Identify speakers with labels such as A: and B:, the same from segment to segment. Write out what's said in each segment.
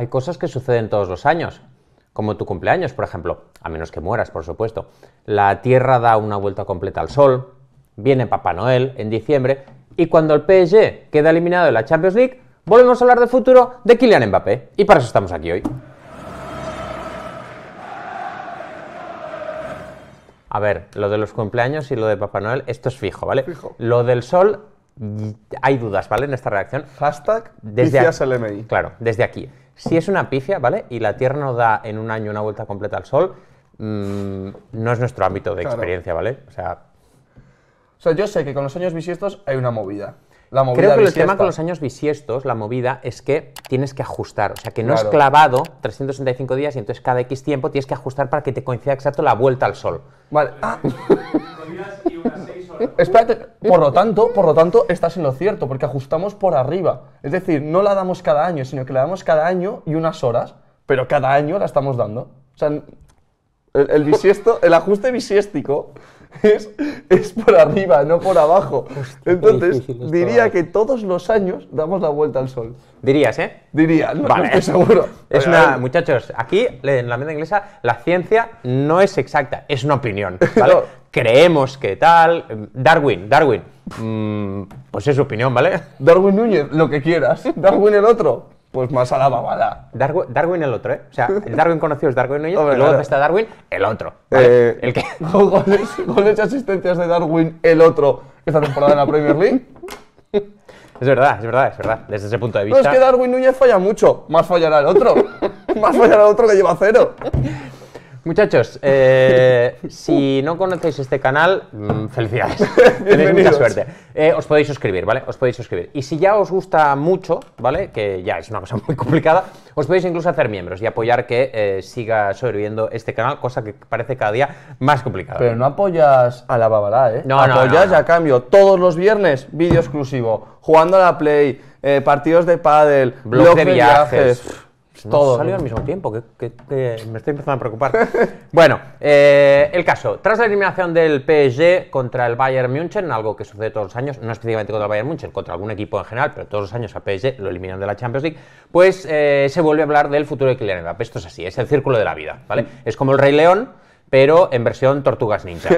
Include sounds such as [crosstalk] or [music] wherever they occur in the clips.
A: hay cosas que suceden todos los años, como tu cumpleaños, por ejemplo, a menos que mueras, por supuesto. La Tierra da una vuelta completa al Sol, viene Papá Noel en diciembre, y cuando el PSG queda eliminado de la Champions League, volvemos a hablar del futuro de Kylian Mbappé. Y para eso estamos aquí hoy. A ver, lo de los cumpleaños y lo de Papá Noel, esto es fijo, ¿vale? Lo del sol, hay dudas, ¿vale? En esta reacción. Hashtag desde aquí. Claro, desde aquí. Si es una pifia, ¿vale? Y la Tierra no da en un año una vuelta completa al Sol, mm, no es nuestro ámbito de experiencia, ¿vale? O sea,
B: O yo sé que con los años bisiestos hay una movida. La creo que el tema con los
A: años bisiestos, la movida, es que tienes que ajustar. O sea, que no es clavado 365 días y entonces cada X tiempo tienes que ajustar para que te coincida exacto la vuelta al
B: Sol. Vale. Ah, [laughs] por lo tanto, por lo tanto, estás en lo cierto, porque ajustamos por arriba. Es decir, no la damos cada año, sino que la damos cada año y unas horas, pero cada año la estamos dando. O sea, el, el ajuste bisiéstico es, es, por arriba, no por abajo. Entonces, diría que todos los años damos la vuelta al sol.
A: Dirías, ¿eh? Diría,
B: no, vale. estoy seguro. [laughs] Es una,
A: muchachos, aquí en la mente inglesa la ciencia no es exacta, es una opinión. [laughs] ¿vale? creemos que tal. Darwin, Darwin. Mm, pues es su opinión, ¿vale? Darwin Núñez, lo que quieras. [laughs] Darwin el otro. Pues más a la babada. Darwin, el otro, ¿eh? O sea, [laughs] el Darwin conocido es Darwin Núñez y luego está Darwin el otro. ¿vale?
B: Eh, el que... [laughs] goles, goles y asistencias de Darwin el otro esta temporada en la Premier League.
A: Es verdad, es verdad, es verdad. Desde ese punto de vista. No, es que
B: Darwin Núñez falla mucho. Más fallará el otro. más fallará el otro que lleva cero.
A: Muchachos, eh, [laughs] si no conocéis este canal, mm, felicidades. [laughs] Tenéis mucha suerte. Eh, os podéis suscribir, ¿vale? Os podéis suscribir. Y si ya os gusta mucho, ¿vale? Que ya es una cosa muy complicada, os podéis incluso hacer miembros y apoyar que eh, siga sobreviviendo este canal, cosa que parece cada día
B: más complicada. Pero no apoyas a la babalá, ¿eh? No, Apoyas a cambio todos los viernes vídeo exclusivo, jugando a la Play, partidos de Paddle blog, de, viajes todo. Salió al mismo tiempo, que, me estoy empezando a preocupar. [laughs] bueno, eh,
A: el caso. Tras la eliminación del PSG contra el Bayern München, algo que sucede todos los años, no específicamente contra el Bayern München, contra algún equipo en general, pero todos los años al PSG lo eliminan de la Champions League, pues eh, se vuelve a hablar del futuro de Kylian Mbappé. Esto es así, es el círculo de la vida, ¿vale? Es como el Rey León, pero en versión Tortugas Ninja.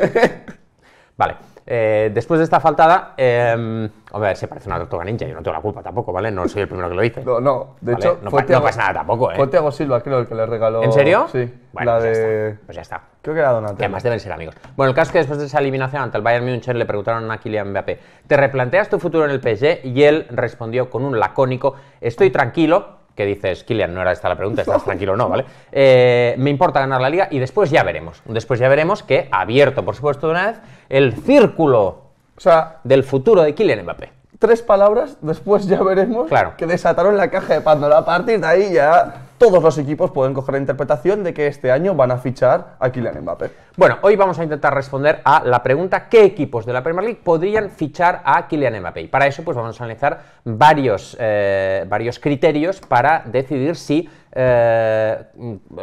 A: [laughs] vale. Eh, después de esta faltada, eh, em, a se parece una tortuga ninja, yo no tengo la culpa tampoco, ¿vale? No soy el primero que lo dice. No, no, de hecho, no, no, pasa nada tampoco, ¿eh? Fue
B: Tiago Silva, creo, el que le regaló. ¿En serio? Sí. Bueno, la pues de. Ya está, pues ya está. Creo que era además deben
A: ser amigos. Bueno, el caso es que después de esa eliminación ante el Bayern München le preguntaron a Kylian Mbappé: ¿Te replanteas tu futuro en el PSG? Y él respondió con un lacónico: Estoy tranquilo, que dices, Kylian, no era esta la pregunta, estás [laughs] tranquilo o no, ¿vale? Eh, me importa ganar la liga y después ya veremos. Después ya veremos que, abierto, por supuesto, de una vez, el círculo o sea, del futuro de Kylian
B: Mbappé. Tres palabras, después ya veremos claro. que desataron la caja de Pandora. A partir de ahí ya todos los equipos pueden coger la interpretación de que este año van a fichar a Kylian Mbappé. Bueno, hoy vamos a intentar responder a la pregunta ¿qué equipos de la Premier League podrían fichar a Kylian
A: Mbappé? Y para eso pues vamos a analizar varios, eh, varios criterios para decidir si eh,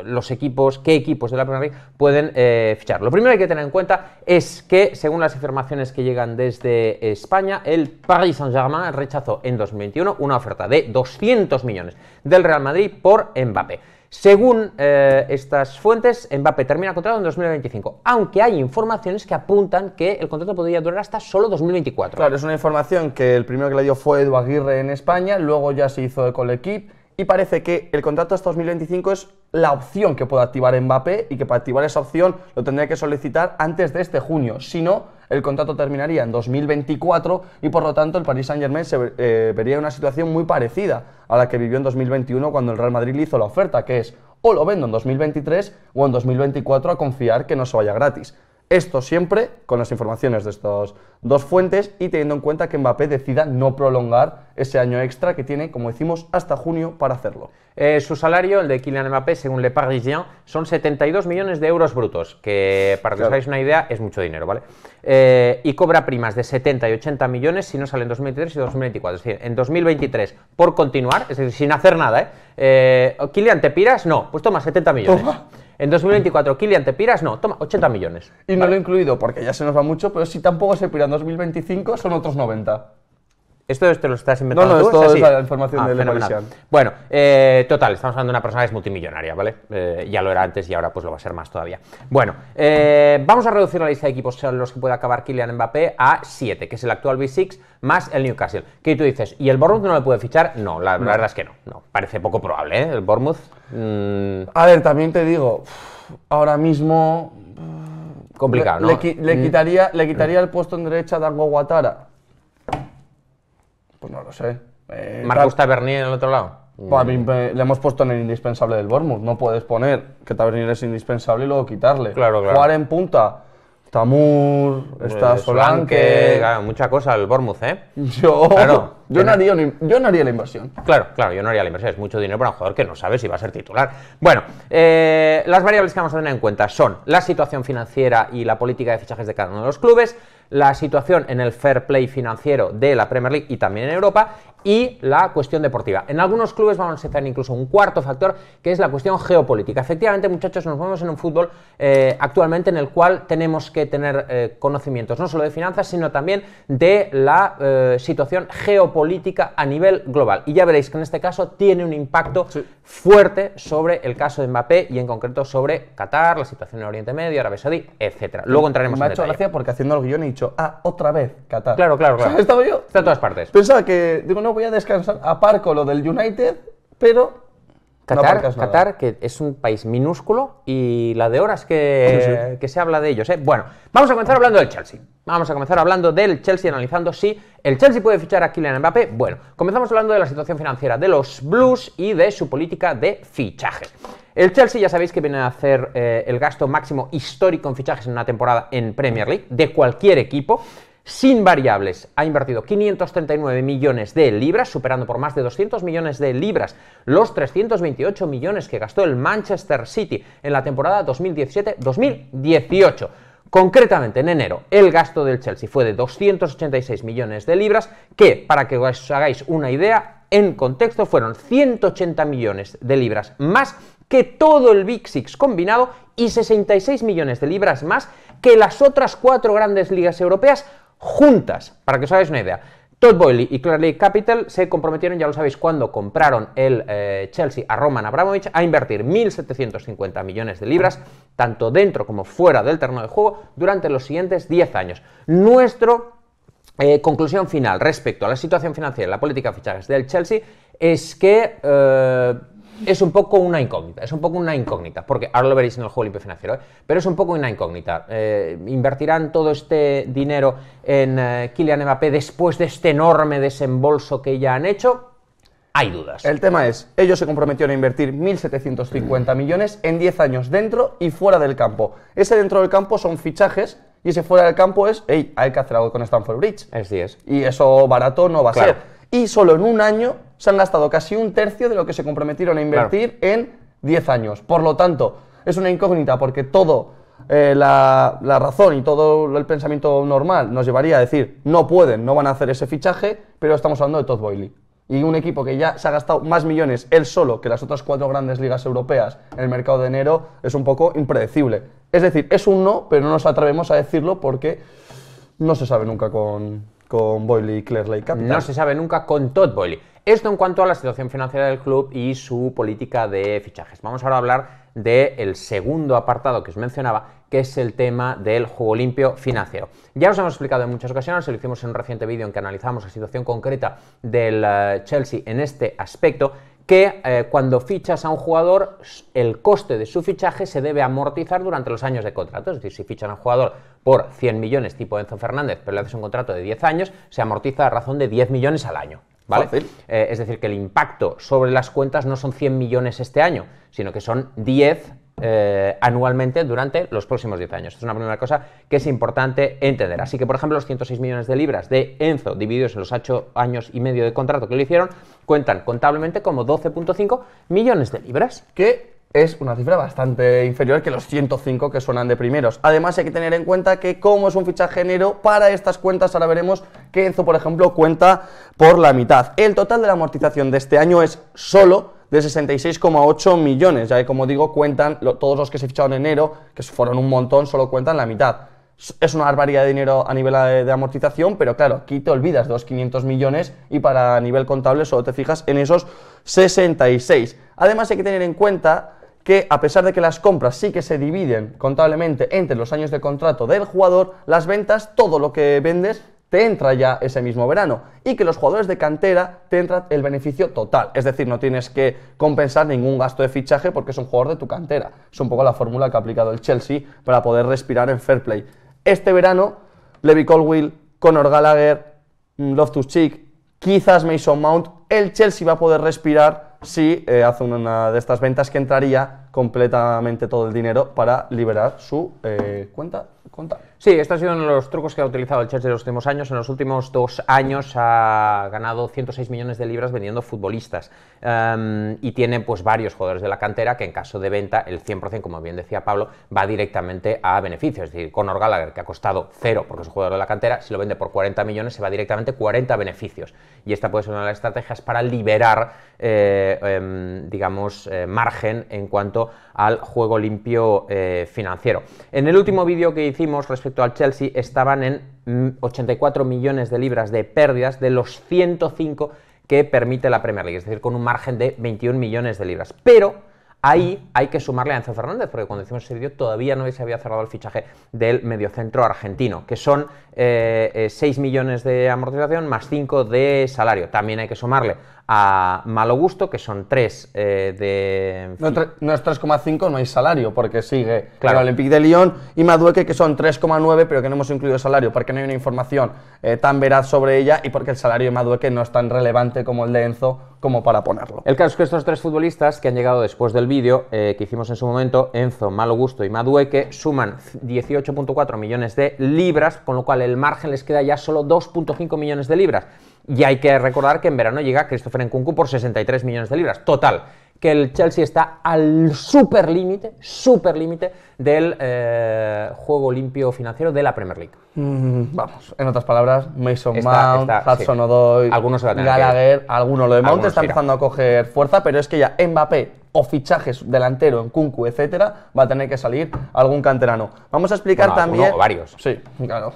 A: los equipos, qué equipos de la Premier League pueden eh, fichar. Lo primero que hay que tener en cuenta es que, según las informaciones que llegan desde España, el Paris Saint-Germain rechazó en 2021 una oferta de 200 millones del Real Madrid por Mbappé. Según eh, estas fuentes, Mbappé termina contrato en 2025,
B: aunque hay informaciones que apuntan que el contrato podría durar hasta solo 2024. Claro, es una información que el primero que le dio fue Edu Aguirre en España, luego ya se hizo con el equipo y parece que el contrato hasta 2025 es la opción que puede activar Mbappé y que para activar esa opción lo tendría que solicitar antes de este junio. Si no, el contrato terminaría en 2024 y por lo tanto el Paris Saint-Germain se eh, vería en una situación muy parecida a la que vivió en 2021 cuando el Real Madrid le hizo la oferta, que es o lo vendo en 2023 o en 2024 a confiar que no se vaya gratis. Esto siempre con las informaciones de estas dos fuentes y teniendo en cuenta que Mbappé decida no prolongar ese año extra que tiene, como decimos, hasta junio para hacerlo. Eh,
A: su salario, el de Kylian Mbappé, según Le Parisien, son 72 millones de euros brutos, que para que os hagáis una idea es mucho dinero, ¿vale? Eh, y cobra primas de 70 y 80 millones si no sale en 2023 y 2024. Es decir, en 2023, por continuar, es decir, sin hacer nada, ¿eh? eh
B: Kylian, ¿te piras? No, pues toma 70 millones. En 2024, Kylian, ¿te piras? No, toma, 80 millones. Y no lo he incluido porque ya se nos va mucho, pero si tampoco se pira en 2025, son otros 90. Esto, te lo estás inventando esto es, la ah, información
A: Bueno, eh, total, estamos hablando de una persona que es multimillonaria, ¿vale? Eh, ya lo era antes y ahora pues lo va a ser más todavía. Bueno, eh, vamos a reducir la lista de equipos en los que puede acabar Kylian Mbappé a 7, que es el actual B6 más el Newcastle. ¿Qué tú dices, ¿y el Bournemouth no le puede fichar? No, la, verdad es que no, no. Parece poco probable, ¿eh? El Bournemouth... Mm,
B: a ver, también te digo, ahora mismo... Complicado, ¿no? Le, mm. quitaría, le quitaría el puesto en derecha a Dango Guatara pues no lo sé. Eh, ¿Marcus Tavernier en el otro lado? Pues mí le hemos puesto en el indispensable del Bournemouth. No puedes poner que Tavernier es indispensable y luego quitarle. Claro, claro. Jugar en punta. Tamur, pues está ah, mucha cosa el Bournemouth, ¿eh? Yo, [laughs] yo, no haría, yo no haría la inversión.
A: Claro, claro, yo no haría la inversión, es mucho dinero para un jugador que no sabe si va a ser titular. Bueno, eh, las variables que vamos a tener en cuenta son la situación financiera y la política de fichajes de cada uno de los clubes, la situación en el fair play financiero de la Premier League y también en Europa, y la cuestión deportiva. En algunos clubes vamos a hacer incluso un cuarto factor, que es la cuestión geopolítica. Efectivamente, muchachos, nos movemos en un fútbol eh, actualmente en el cual tenemos que tener eh, conocimientos no solo de finanzas, sino también de la eh, situación geopolítica a nivel global. Y ya veréis que en este caso tiene un impacto fuerte sobre el caso de Mbappé y en concreto sobre Qatar, la situación en Oriente Medio, Arabia Saudí, etc. Luego entraremos en
B: gracia porque haciendo el guión a ah, otra vez Qatar. Claro, claro, claro. yo. en todas partes. Pensaba que, digo, no, voy a descansar, aparco lo del United, pero Qatar, Qatar,
A: que es un país minúsculo y la de horas que, que se habla de ellos. ¿eh? Bueno, vamos a comenzar hablando del Chelsea. Vamos a comenzar hablando del Chelsea, analizando si el Chelsea puede fichar a Kylian Mbappé. Bueno, comenzamos hablando de la situación financiera de los Blues y de su política de fichaje. El Chelsea ya sabéis que viene a hacer eh, el gasto máximo histórico en fichajes en una temporada en Premier League, de cualquier equipo. Sin variables, ha invertido 539 millones de libras, superando por más de 200 millones de libras los 328 millones que gastó el Manchester City en la temporada 2017-2018. Concretamente, en enero, el gasto del Chelsea fue de 286 millones de libras, que, para que os hagáis una idea, en contexto fueron 180 millones de libras más que todo el Big Six combinado y 66 millones de libras más que las otras cuatro grandes ligas europeas juntas. Para que os hagáis una idea, Todd Boyle y Clarley Capital se comprometieron, ya lo sabéis, cuando compraron el eh, Chelsea a Roman Abramovich, a invertir 1.750 millones de libras, tanto dentro como fuera del terreno de juego, durante los siguientes 10 años. Nuestro eh, conclusión final respecto a la situación financiera y la política de fichajes del Chelsea es que eh, es un poco una incógnita, es un poco una incógnita, porque ahora lo veréis en el juego limpio financiero, ¿eh? pero es un poco una incógnita. Eh, ¿Invertirán todo este dinero en eh, Kylian Mbappé después de este
B: enorme desembolso que ya han hecho? Hay dudas. El tema es, ellos se comprometieron a invertir 1.750 mm. millones en 10 años dentro y fuera del campo. Ese dentro del campo son fichajes y ese fuera del campo es, hey, hay que hacer algo con Stanford Bridge. Así es. Y eso barato no va a ser. Y solo en un año se han gastado casi un tercio de lo que se comprometieron a invertir en 10 años. Por lo tanto, es una incógnita porque todo eh, la, razón y todo el pensamiento normal nos llevaría a decir no pueden, no van a hacer ese fichaje, pero estamos hablando de Todd Y un equipo que ya se ha gastado más millones él solo que las otras cuatro grandes ligas europeas en el mercado de enero es un poco impredecible. Es decir, es un no, pero no nos atrevemos a decirlo porque no se sabe nunca con, con Boyle y Capital. No se sabe nunca con Todd Boyle. Esto en cuanto a la situación financiera del club y su política
A: de fichajes. Vamos ahora a hablar del segundo apartado que os mencionaba, que es el tema del juego limpio financiero. Ya os hemos explicado en muchas ocasiones, lo hicimos en un reciente vídeo en que analizamos la situación concreta del eh, Chelsea en este aspecto, que eh, cuando fichas a un jugador, el coste de su fichaje se debe amortizar durante los años de contrato. Es decir, si fichan a un jugador por 100 millones tipo Enzo Fernández, pero le haces un contrato de 10 años, se amortiza a razón de 10 millones al año. ¿Vale? Eh, es decir, que el impacto sobre las cuentas no son 100 millones este año, sino que son 10 eh, anualmente durante los próximos 10 años. es una primera cosa que es importante entender. Así que, por ejemplo, los 106 millones de libras de Enzo divididos en los 8 años y medio de contrato que lo hicieron cuentan contablemente como 12.5 millones de
B: libras. Que es una cifra bastante inferior que los 105 que suenan de primeros. Además hay que tener en cuenta que como es un fichaje enero, para estas cuentas ahora veremos que Enzo, por ejemplo, cuenta por la mitad. El total de la amortización de este año es solo de 66,8 millones. Ya que, como digo, cuentan todos los que se ficharon en enero, que fueron un montón, solo cuentan la mitad. Es una barbaridad de dinero a nivel eh, de, amortización, pero claro, aquí te olvidas de los 500 millones y para nivel contable solo te fijas en esos 66. Además hay que tener en cuenta que a pesar de que las compras sí que se dividen contablemente entre los años de contrato del jugador, las ventas, todo lo que vendes te entra ya ese mismo verano y que los jugadores de cantera te entra el beneficio total, es decir, no tienes que compensar ningún gasto de fichaje porque es un jugador de tu cantera. Es un poco la fórmula que ha aplicado el Chelsea para poder respirar en fair play. Este verano, Levi Colwill, Conor Gallagher, mm, Loftus Cheek, quizás Mason Mount, el Chelsea va a poder respirar si eh, hace una de estas ventas que entraría completamente todo el dinero para liberar su eh, cuenta Sí, estos ha sido uno de
A: los trucos que ha utilizado el Chelsea de los últimos años. En los últimos dos años ha ganado 106 millones de libras vendiendo futbolistas em, y tiene pues varios jugadores de la cantera que en caso de venta el 100%, como bien decía Pablo, va directamente a beneficios. Es decir, Conor Gallagher, que ha costado cero porque es un jugador de la cantera, si lo vende por 40 millones se va directamente 40 beneficios. Y esta puede ser una de las estrategias para liberar, eh, em, digamos, eh, margen en cuanto al juego limpio eh, financiero. En el último vídeo que hice respecto al Chelsea estaban en 84 mm, millones de libras de pérdidas de los 105 que permite la Premier League, es decir, con un margen de 21 millones de libras. Pero ahí hay que sumarle a Enzo Fernández, porque cuando hicimos ese vídeo todavía no se había cerrado el fichaje del mediocentro argentino, que son 6 eh, eh, millones de amortización más 5 de salario. También hay que sumarle a Malo Gusto, que son tres eh, de...
B: No, es 3,5, no hay salario, porque sigue claro. el Olympique de Lyon y Madueque, que son 3,9, pero que no hemos incluido salario, porque no hay una información eh, tan veraz sobre ella y porque el salario de Madueque no es tan relevante como el de Enzo como para ponerlo.
A: El caso es que estos tres futbolistas que han llegado después del vídeo eh, que hicimos en su momento, Enzo, Malo Gusto y Madueque, suman 18.4 millones de libras, con lo cual el margen les queda ya solo 2.5 millones de libras. Y hay que recordar que en verano llega Christopher Nkunku por 63 millones de libras. Total, que el Chelsea está al super límite, super límite del eh, juego
B: limpio financiero de la Premier League. Mm, vamos, en otras palabras, Mason Mount, Hudson Odoi, algunos Gallagher, algunos. Lo de Mount está empezando a coger fuerza, pero es que ya Mbappé o fichajes delantero en Kunku, etcétera, va a tener que salir algún canterano. Vamos a explicar también. varios. Sí, claro.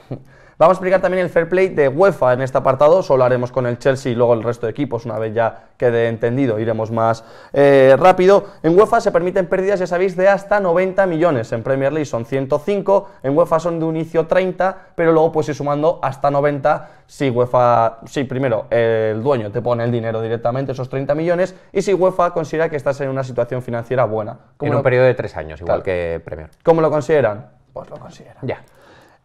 B: Vamos a explicar también el fair play de UEFA en este apartado, solo haremos con el Chelsea y luego el resto de equipos, una vez ya quede entendido, iremos más eh, rápido. En UEFA se permiten pérdidas, ya sabéis, de hasta 90 millones, en Premier League son 105, en UEFA son de un inicio 30, pero luego pues ir sumando hasta 90 si UEFA, si primero el dueño te pone el dinero directamente, esos 30 millones, y si UEFA considera que estás en una situación financiera buena. en un periodo de tres años, igual que Premier. ¿Cómo lo consideran? Pues lo consideran. Ya.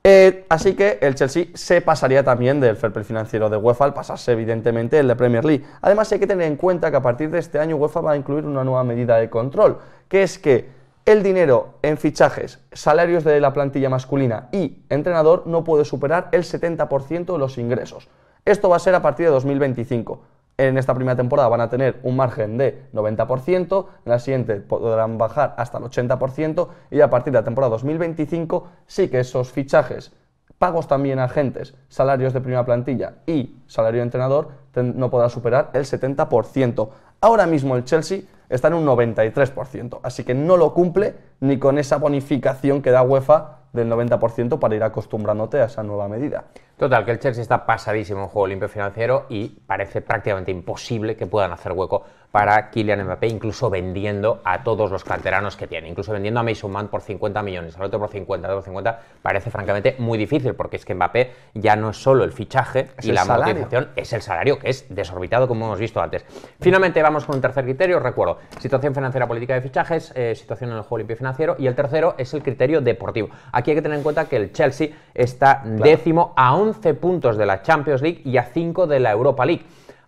B: Eh, así que el Chelsea se pasaría también del fair play financiero de UEFA al pasarse evidentemente el de Premier League. Además hay que tener en cuenta que a partir de este año UEFA va a incluir una nueva medida de control, que es que el dinero en fichajes, salarios de la plantilla masculina y entrenador no puede superar el 70% de los ingresos. Esto va a ser a partir de 2025. En esta primera temporada van a tener un margen de 90%, en la siguiente podrán bajar hasta el 80% y a partir de la temporada 2025 sí que esos fichajes, pagos también a agentes, salarios de primera plantilla y salario de entrenador no podrá superar el 70%. Ahora mismo el Chelsea está en un 93%, así que no lo cumple ni con esa bonificación que da UEFA del 90% para ir acostumbrándote a esa nueva medida.
A: Total, que el Chelsea está pasadísimo en juego limpio financiero y parece prácticamente imposible que puedan hacer hueco para Kylian Mbappé, incluso vendiendo a todos los canteranos que tiene, incluso vendiendo a Mason Mount por 50 millones, al otro por 50, al otro 50, parece francamente muy difícil, porque es que Mbappé ya no es solo el fichaje y la amortización, es el salario, que es desorbitado, como hemos visto antes. Finalmente, vamos con un tercer criterio, recuerdo, situación financiera política de fichajes, eh, situación en el juego limpio financiero, y el tercero es el criterio deportivo. Aquí hay que tener en cuenta que el Chelsea está décimo a 11 puntos de la Champions League y a 5 de la Europa League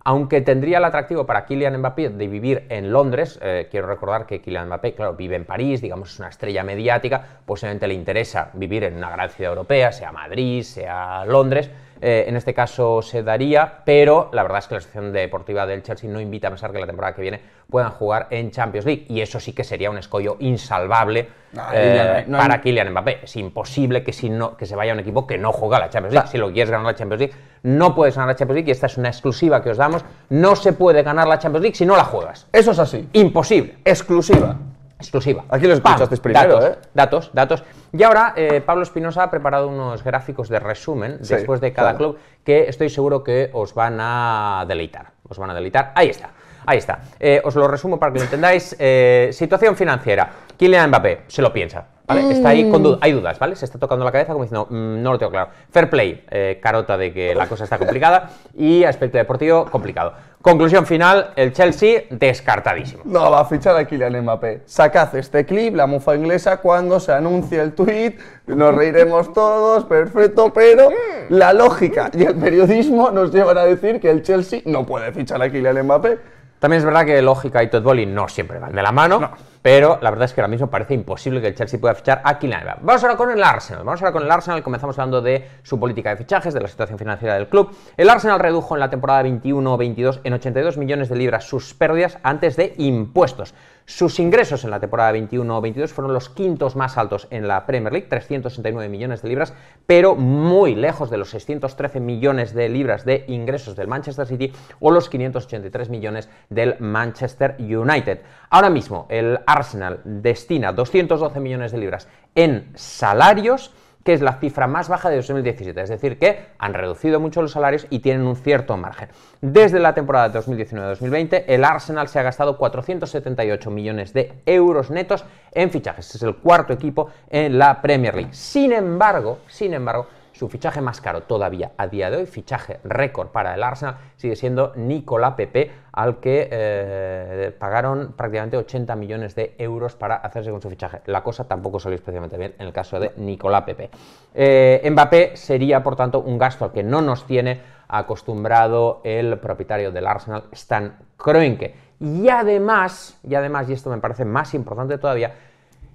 A: aunque tendría el atractivo para Kylian Mbappé de vivir en Londres, eh, quiero recordar que Kylian Mbappé, claro, vive en París, digamos, es una estrella mediática, posiblemente le interesa vivir en una gran ciudad europea, sea Madrid, sea Londres, eh, en este caso se daría, pero la verdad es que la sección Deportiva del Chelsea no invita a pensar que la temporada que viene puedan jugar en Champions League. Y eso sí que sería un escollo insalvable ah, eh, para Kylian Mbappé. Es imposible que, si no, que se vaya a un equipo que no juega la Champions League. Si lo quieres ganar la Champions League, no puedes ganar la Champions League. Y esta es una exclusiva que os damos. No se puede ganar la Champions League si no la juegas. Eso es así. Imposible. Exclusiva.
B: Exclusiva. Aquí lo escuchasteis primero, datos, ¿eh?
A: Datos, datos. Y ahora eh, Pablo Espinosa ha preparado unos gráficos de resumen después de cada club que estoy seguro que os van a deleitar. Os van a deleitar. Ahí está. Ahí está. Eh, os lo resumo para que lo entendáis. Eh, situación financiera. Kylian Mbappé se lo piensa. Está ahí con hay dudas, ¿vale? Se está tocando la cabeza como diciendo, mm, no lo tengo claro. Fair play, eh, carota de que la cosa está complicada y aspecto deportivo complicado. Conclusión final, el Chelsea descartadísimo.
B: No va a fichar a Kylian Mbappé. Sacad este clip, la mufa inglesa, cuando se anuncie el tweet, nos reiremos todos, perfecto, pero la lógica y el periodismo nos llevan a decir que el Chelsea no puede fichar a Kylian Mbappé.
A: También es verdad que lógica y Todd no siempre van de la mano, pero la verdad es que ahora mismo parece imposible que el Chelsea pueda fichar a Kylian Mbappé. Vamos ahora con el Arsenal. Vamos ahora con el Arsenal. Comenzamos hablando de su política de fichajes, de la situación financiera del club. El Arsenal redujo en la temporada 21-22 en 82 millones de libras sus pérdidas antes de impuestos. Sus ingresos en la temporada 21-22 fueron los quintos más altos en la Premier League, 369 millones de libras, pero muy lejos de los 613 millones de libras de ingresos del Manchester City o los 583 millones del Manchester United. Ahora mismo el Arsenal destina 212 millones de libras en salarios que es la cifra más baja de 2017. Es decir, que han reducido mucho los salarios y tienen un cierto margen. Desde la temporada 2019-2020, el Arsenal se ha gastado 478 millones de euros netos en fichajes. es el cuarto equipo en la Premier League. Sin embargo, sin embargo, su fichaje más caro todavía a día de hoy, fichaje récord para el Arsenal, sigue siendo Nicolás Pepe, al que eh, pagaron prácticamente 80 millones de euros para hacerse con su fichaje. La cosa tampoco salió especialmente bien en el caso de Nicolás Pepe. Eh, Mbappé sería, por tanto, un gasto al que no nos tiene acostumbrado el propietario del Arsenal, Stan Kroenke. Y además, y además, y esto me parece más importante todavía,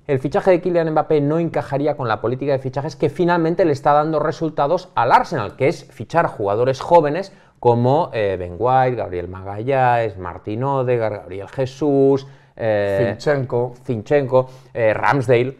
A: el fichaje de Kylian Mbappé no encajaría con la política de fichajes que finalmente le está dando resultados al Arsenal, que es fichar jugadores jóvenes como eh, Ben White, Gabriel Magallanes, Martín Odegaard, Gabriel Jesús, eh, Zinchenko, eh, Ramsdale.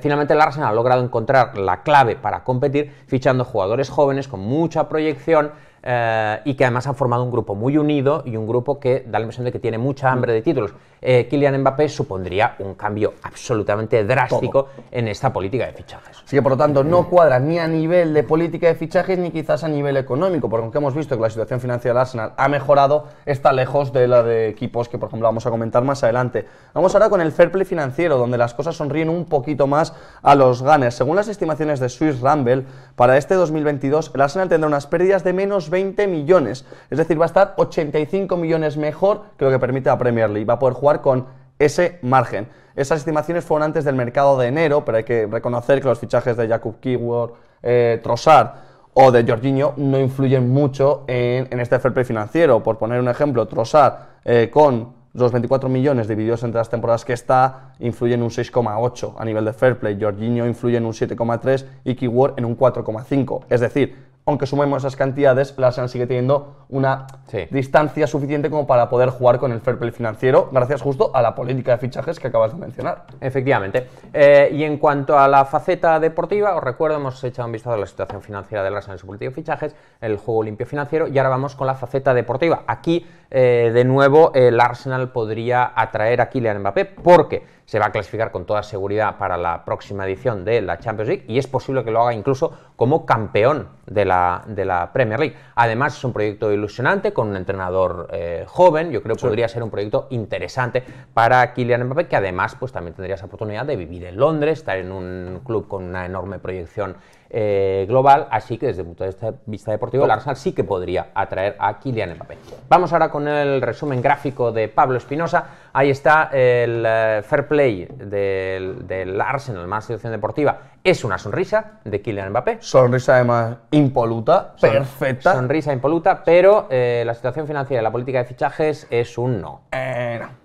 A: finalmente el Arsenal ha logrado encontrar la clave para competir fichando jugadores jóvenes con mucha proyección, eh, y que además han formado un grupo muy unido y un grupo que da la impresión de que tiene mucha hambre de títulos. Eh, Kylian Mbappé supondría un cambio absolutamente drástico en esta política de fichajes. Así que,
B: por lo tanto, no cuadra ni a nivel de política de fichajes ni quizás a nivel económico, porque aunque hemos visto que la situación financiera del Arsenal ha mejorado, está lejos de la de equipos que, por ejemplo, vamos a comentar más adelante. Vamos ahora con el fair play financiero, donde las cosas sonríen un poquito más a los ganes. Según las estimaciones de Swiss Rumble, para este 2022 el Arsenal tendrá unas pérdidas de menos 20 millones. Es decir, va a estar 85 millones mejor que lo que permite la Premier League. Va a poder jugar con ese margen. Esas estimaciones fueron antes del mercado de enero, pero hay que reconocer que los fichajes de Jakub keyword eh, Trossard o de Jorginho no influyen mucho en, este fair play financiero. Por poner un ejemplo, Trossard eh, con los 24 millones divididos entre las temporadas que está, influye en un 6,8 a nivel de fair play. Jorginho influye en un 7,3 y Keyword en un 4,5. Es decir, aunque sumemos esas cantidades, la Arsenal sigue teniendo una distancia suficiente como para poder jugar con el fair play financiero, gracias justo a la política de fichajes que acabas de mencionar. Efectivamente. Eh, y en cuanto a la faceta deportiva,
A: os recuerdo, hemos echado un vistazo a la situación financiera del Arsenal en su política de fichajes, el juego limpio financiero, y ahora vamos con la faceta deportiva. Aquí, eh, de nuevo, el Arsenal podría atraer a Kylian Mbappé, porque se va a clasificar con toda seguridad para la próxima edición de la Champions League y es posible que lo haga incluso como campeón de la, Premier League. Además es un proyecto ilusionante con un entrenador eh, joven, yo creo que podría ser un proyecto interesante para Kylian Mbappé, que además pues, también tendría esa oportunidad de vivir en Londres, estar en un club con una enorme proyección eh, global, así que desde el punto de vista deportivo el Arsenal sí que podría atraer a Kylian Mbappé. Vamos ahora con el resumen gráfico de Pablo Espinosa. Ahí está el eh, fair play del, Arsenal Arsenal, más situación deportiva. Es una
B: sonrisa de Kylian Mbappé. Sonrisa además impoluta, perfecta.
A: Sonrisa impoluta, pero eh, la situación financiera y la política de fichajes es un no.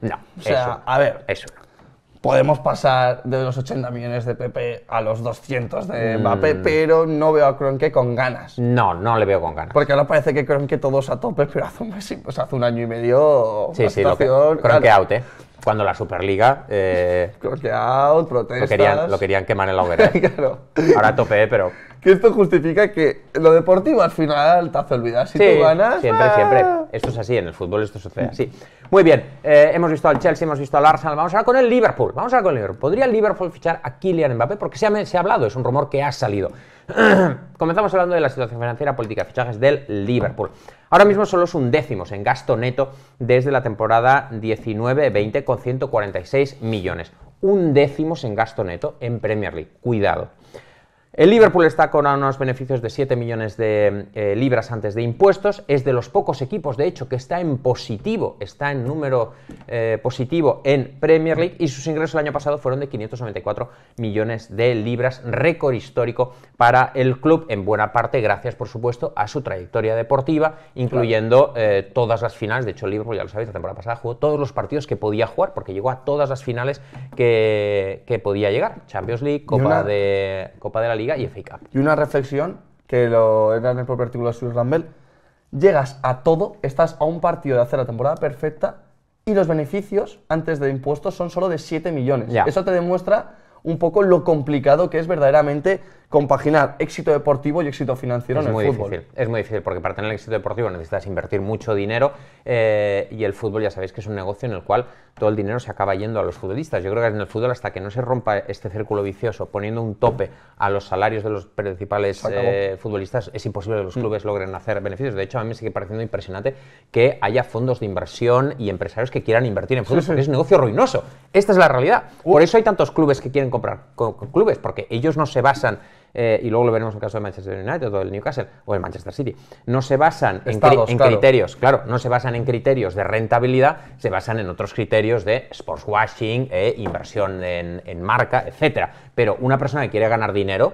A: no. a
B: ver, podemos pasar de los 80 millones de PP a los 200 de mm. Mbappé, pero no veo a Kroenke con ganas. No, no le veo con ganas. Porque ahora parece que Kroenke todos a tope, pero hace un mes, pues hace un año y medio... Sí, sí, Kroenke out, ¿eh? Cuando la
A: Superliga... Eh, Kroenke out, protestas... Lo querían, quemar en la [laughs] hoguera. ¿eh? claro. Ahora tope, eh, pero
B: que esto justifica que lo deportivo al final te hace olvidar si tú ganas. Siempre, siempre. Ah.
A: Esto es así, en el fútbol esto sucede así. Muy bien, eh, hemos visto al Chelsea, hemos visto al Arsenal, vamos ahora con el Liverpool. Vamos ahora con el Liverpool. ¿Podría el Liverpool fichar a Kylian Mbappé? Porque se ha, hablado, es un rumor que ha salido. [clears throat] Comenzamos hablando de la situación financiera, política, fichajes del Liverpool. Ahora mismo solo es un décimo en gasto neto desde la temporada 19-20 con 146 millones. un décimo en gasto neto en Premier League. Cuidado. El Liverpool está con unos beneficios de 7 millones de eh, libras antes de impuestos. Es de los pocos equipos, de hecho, que está en positivo, está en número eh, positivo en Premier League y sus ingresos el año pasado fueron de 594 millones de libras, récord histórico para el club, en buena parte gracias, por supuesto, a su trayectoria deportiva, incluyendo eh, todas las finales. De hecho, el Liverpool, ya lo sabéis, la temporada pasada jugó todos los partidos que podía jugar porque llegó a todas las finales que, podía llegar. Champions League, Copa de la Liga
B: y una reflexión que lo he en el propio artículo de Swiss Rambel. Llegas a todo, estás a un partido de hacer la temporada perfecta y los beneficios antes de impuestos son solo de 7 millones. Eso te demuestra un poco lo complicado que es verdaderamente compaginar éxito deportivo y éxito financiero es en el muy Difícil,
A: es muy difícil, porque para tener éxito deportivo necesitas invertir mucho dinero eh, y el fútbol ya sabéis que es un negocio en el cual todo el dinero se acaba yendo a los futbolistas. Yo creo que en el fútbol hasta que no se rompa este círculo vicioso poniendo un tope a los salarios de los principales eh, futbolistas es imposible que los mm. clubes logren hacer beneficios. De hecho, a mí me sigue pareciendo impresionante que haya fondos de inversión y empresarios que quieran invertir en fútbol, es un negocio ruinoso. Esta es la realidad. Por eso hay tantos clubes que quieren comprar clubes, porque ellos no se basan eh, y luego lo veremos en el caso de Manchester United o del Newcastle o el Manchester City, no se basan en, criterios, claro, no se basan en criterios de rentabilidad, se basan en otros criterios de sports washing, eh, inversión en, marca, etcétera. Pero una persona que quiere ganar dinero,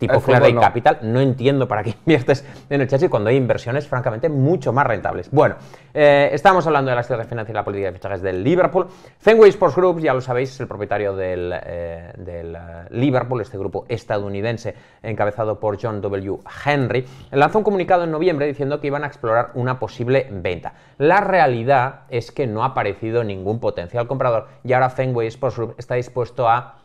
A: tipo Flair de Capital. No entiendo para qué [laughs] inviertes en el Chelsea cuando hay inversiones, francamente, mucho más rentables. Bueno, eh, estamos hablando de la estrategia financiera y la política de fichajes del Liverpool. Fenway Sports Group, ya lo sabéis, es el propietario del, eh, del eh, Liverpool, este grupo estadounidense encabezado por John W. Henry, lanzó un comunicado en noviembre diciendo que iban a explorar una posible venta. La realidad es que no ha aparecido ningún potencial comprador y ahora Fenway Sports Group está dispuesto a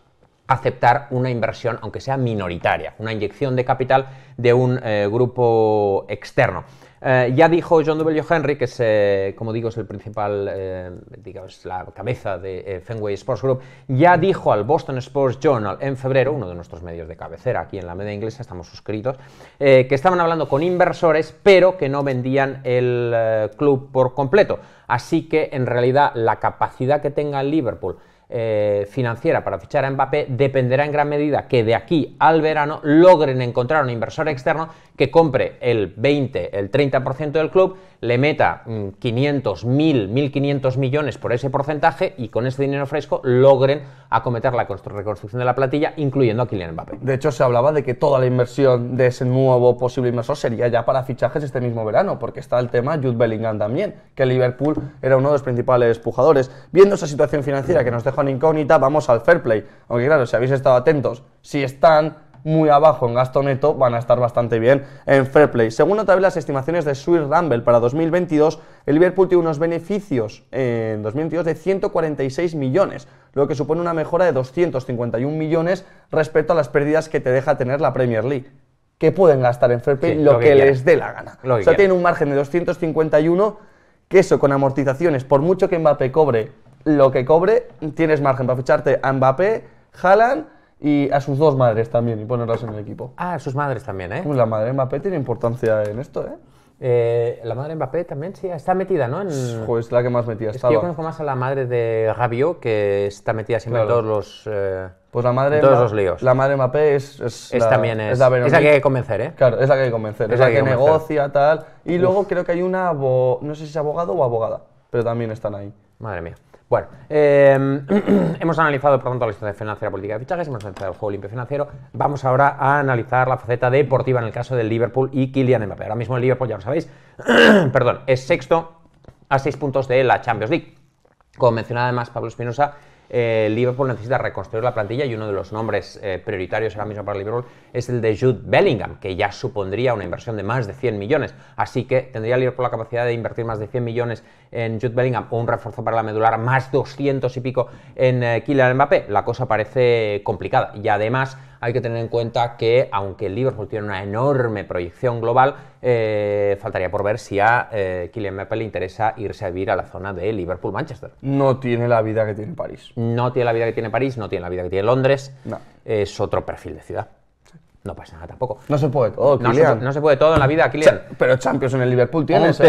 A: aceptar una inversión, aunque sea minoritaria, una inyección de capital de un eh, grupo externo. Eh, ya dijo John W. Henry, que es, eh, como digo, es el principal, digamos, la cabeza de Fenway Sports Group, ya dijo al Boston Sports Journal en febrero, uno de nuestros medios de cabecera aquí en la media inglesa, estamos suscritos, que estaban hablando con inversores, pero que no vendían el club por completo. Así que, en realidad, la capacidad que tenga Liverpool eh, financiera para fichar a Mbappé dependerá en gran medida que de aquí al verano logren encontrar un inversor externo que compre el 20, el 30% del club, le meta 500, 1000, 1500 millones por ese porcentaje y con ese dinero
B: fresco logren acometer la reconstrucción de la platilla incluyendo a Kylian Mbappé. De hecho, se hablaba de que toda la inversión de ese nuevo posible inversor sería ya para fichajes este mismo verano, porque está el tema Jude Bellingham también, que Liverpool era uno de los principales pujadores. Viendo esa situación financiera que nos deja con incógnita, vamos al fair play. Aunque claro, si habéis estado atentos, si están muy abajo en gasto neto, van a estar bastante bien en fair play. Según otra vez las estimaciones de Swiss Rumble para 2022, el Liverpool tiene unos beneficios eh, en 2022 de 146 millones, lo que supone una mejora de 251 millones respecto a las pérdidas que te deja tener la Premier League que pueden gastar en fair play lo, que, les dé la gana. o sea, tienen un margen de 251 que eso con amortizaciones, por mucho que Mbappé cobre lo que cobre, tienes margen para ficharte a Mbappé, Haaland y a sus dos madres también y ponerlas en el equipo. Ah, a sus madres también, ¿eh? la madre de Mbappé tiene importancia en esto, ¿eh? ¿eh? la madre de Mbappé también sí, está metida, ¿no? En... Pues la que más metida estaba. yo conozco más
A: a la madre de Rabiot, que está metida siempre en todos los... Eh, pues la madre... Todos los líos.
B: La madre de Mbappé es... la, también es, la que hay que convencer, ¿eh? Claro, es la que hay que convencer. Es, la, que, negocia, tal... Y luego creo que hay una... No sé si es abogado o abogada, pero también están ahí. Madre mía. Bueno,
A: em, [clears throat] hemos analizado, por tanto, la historia financiera política de fichajes, hemos analizado el juego limpio financiero. Vamos ahora a analizar la faceta deportiva en el caso del Liverpool y Kylian Mbappé. Ahora mismo el Liverpool, ya lo sabéis, [clears throat] perdón, es sexto a seis puntos de la Champions League. Como mencionaba además Pablo Espinosa, eh, Liverpool necesita reconstruir la plantilla y uno de los nombres eh, prioritarios ahora mismo para Liverpool es el de Jude Bellingham, que ya supondría una inversión de más de 100 millones. Así que tendría Liverpool la capacidad de invertir más de 100 millones en Jude Bellingham o un refuerzo para la medular más 200 y pico en eh, Kylian Mbappé. La cosa parece complicada y además hay que tener en cuenta que, aunque Liverpool tiene una enorme proyección global, eh, faltaría por ver si a eh, Kylian Mbappé le interesa irse a vivir a la zona de Liverpool-Manchester.
B: No tiene la vida que tiene París.
A: No tiene la vida que tiene París, no tiene la vida que tiene Londres. Es otro perfil de ciudad. No pasa nada
B: tampoco. No se puede todo, no Se, puede todo en la vida, Kylian. pero Champions en el Liverpool tienes.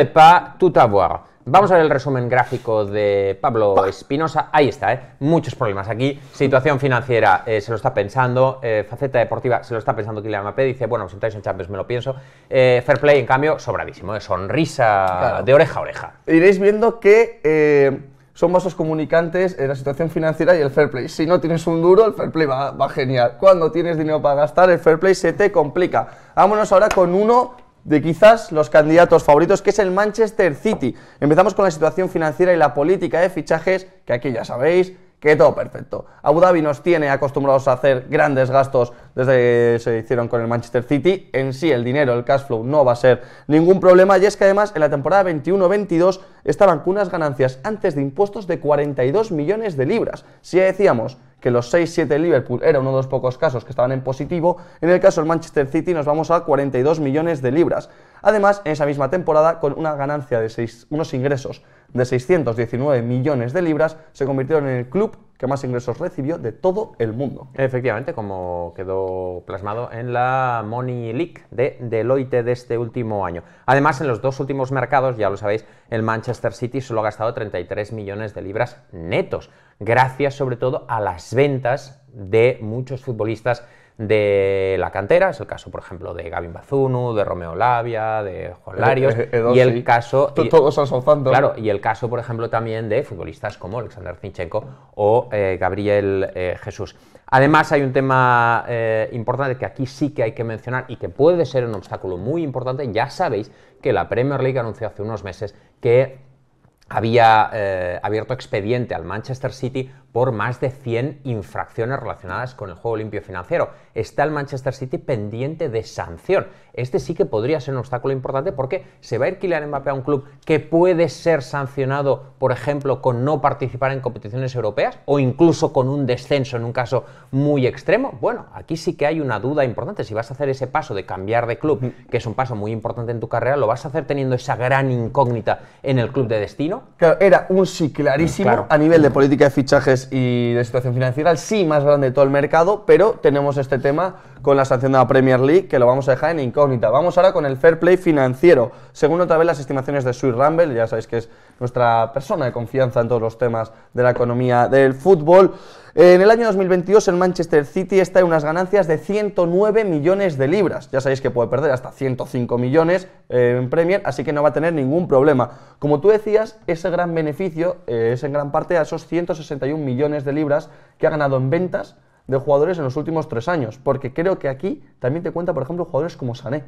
A: Vamos a ver el resumen gráfico de Pablo Espinosa. Ahí está, ¿eh? muchos problemas aquí. Situación financiera eh, se lo está pensando. Eh, faceta deportiva se lo está pensando Kylian Mbappé. Dice, bueno, si estáis en Champions me lo pienso. Eh, fair play, en cambio, sobradísimo. Sonrisa
B: de oreja a oreja. Iréis viendo que son vasos comunicantes en la situación financiera y el fair play. Si no tienes un duro, el fair play va, va, genial. Cuando tienes dinero para gastar, el fair play se te complica. Vámonos ahora con uno de quizás los candidatos favoritos, que es el Manchester City. Empezamos con la situación financiera y la política de fichajes, que aquí ya sabéis, que todo perfecto. Abu Dhabi nos tiene acostumbrados a hacer grandes gastos desde que se hicieron con el Manchester City. En sí, el dinero, el cash flow, no va a ser ningún problema. Y es que además en la temporada 21-22 estaban con unas ganancias antes de impuestos de 42 millones de libras. Si decíamos que los 6-7 Liverpool era uno de los pocos casos que estaban en positivo, en el caso del Manchester City nos vamos a 42 millones de libras. Además, en esa misma temporada, con una ganancia de seis, unos ingresos de 619 millones de libras, se convirtieron en el club que más ingresos recibió de todo el mundo. Efectivamente, como quedó plasmado en
A: la Money League de Deloitte de este último año. Además, en los dos últimos mercados, ya lo sabéis, el Manchester City solo ha gastado 33 millones de libras netos gracias sobre todo a las ventas de muchos futbolistas de la cantera, es el caso, por ejemplo, de Gavin Bazunu, de Romeo Labia, de Juan eh, Larios, eh, eh, y el caso... Todos Claro, y el caso, por ejemplo, también de futbolistas como Alexander Zinchenko o Gabriel Jesús. Además, hay un tema importante que aquí sí que hay que mencionar y que puede ser un obstáculo muy importante. Ya sabéis que la Premier League anunció hace unos meses que había eh, abierto expediente al Manchester City por más de 100 infracciones relacionadas con el juego limpio financiero. Está el Manchester City pendiente de sanción. Este sí que podría ser un obstáculo importante porque se va a ir Kylian Mbappé a un club que puede ser sancionado, por ejemplo, con no participar en competiciones europeas o incluso con un descenso en un caso muy extremo. Bueno, aquí sí que hay una duda importante. Si vas a hacer ese paso de cambiar de club, mm. que es un paso muy importante en tu carrera, ¿lo vas a hacer teniendo esa gran
B: incógnita en el club de destino? Claro, era un sí clarísimo a nivel de política de fichajes y de situación financiera, sí más grande de todo el mercado, pero tenemos este tema con la sanción de la Premier League que lo vamos a dejar en incógnita. Vamos ahora con el fair play financiero. Según otra vez las estimaciones de Sue Rumble, ya sabéis que es nuestra persona de confianza en todos los temas de la economía del fútbol. En el año 2022 el Manchester City está en unas ganancias de 109 millones de libras. Ya sabéis que puede perder hasta 105 millones eh, en Premier, así que no va a tener ningún problema. Como tú decías, ese gran beneficio eh, es en gran parte a esos 161 millones de libras que ha ganado en ventas de jugadores en los últimos tres años, porque creo que aquí también te cuenta, por ejemplo, jugadores como Sané.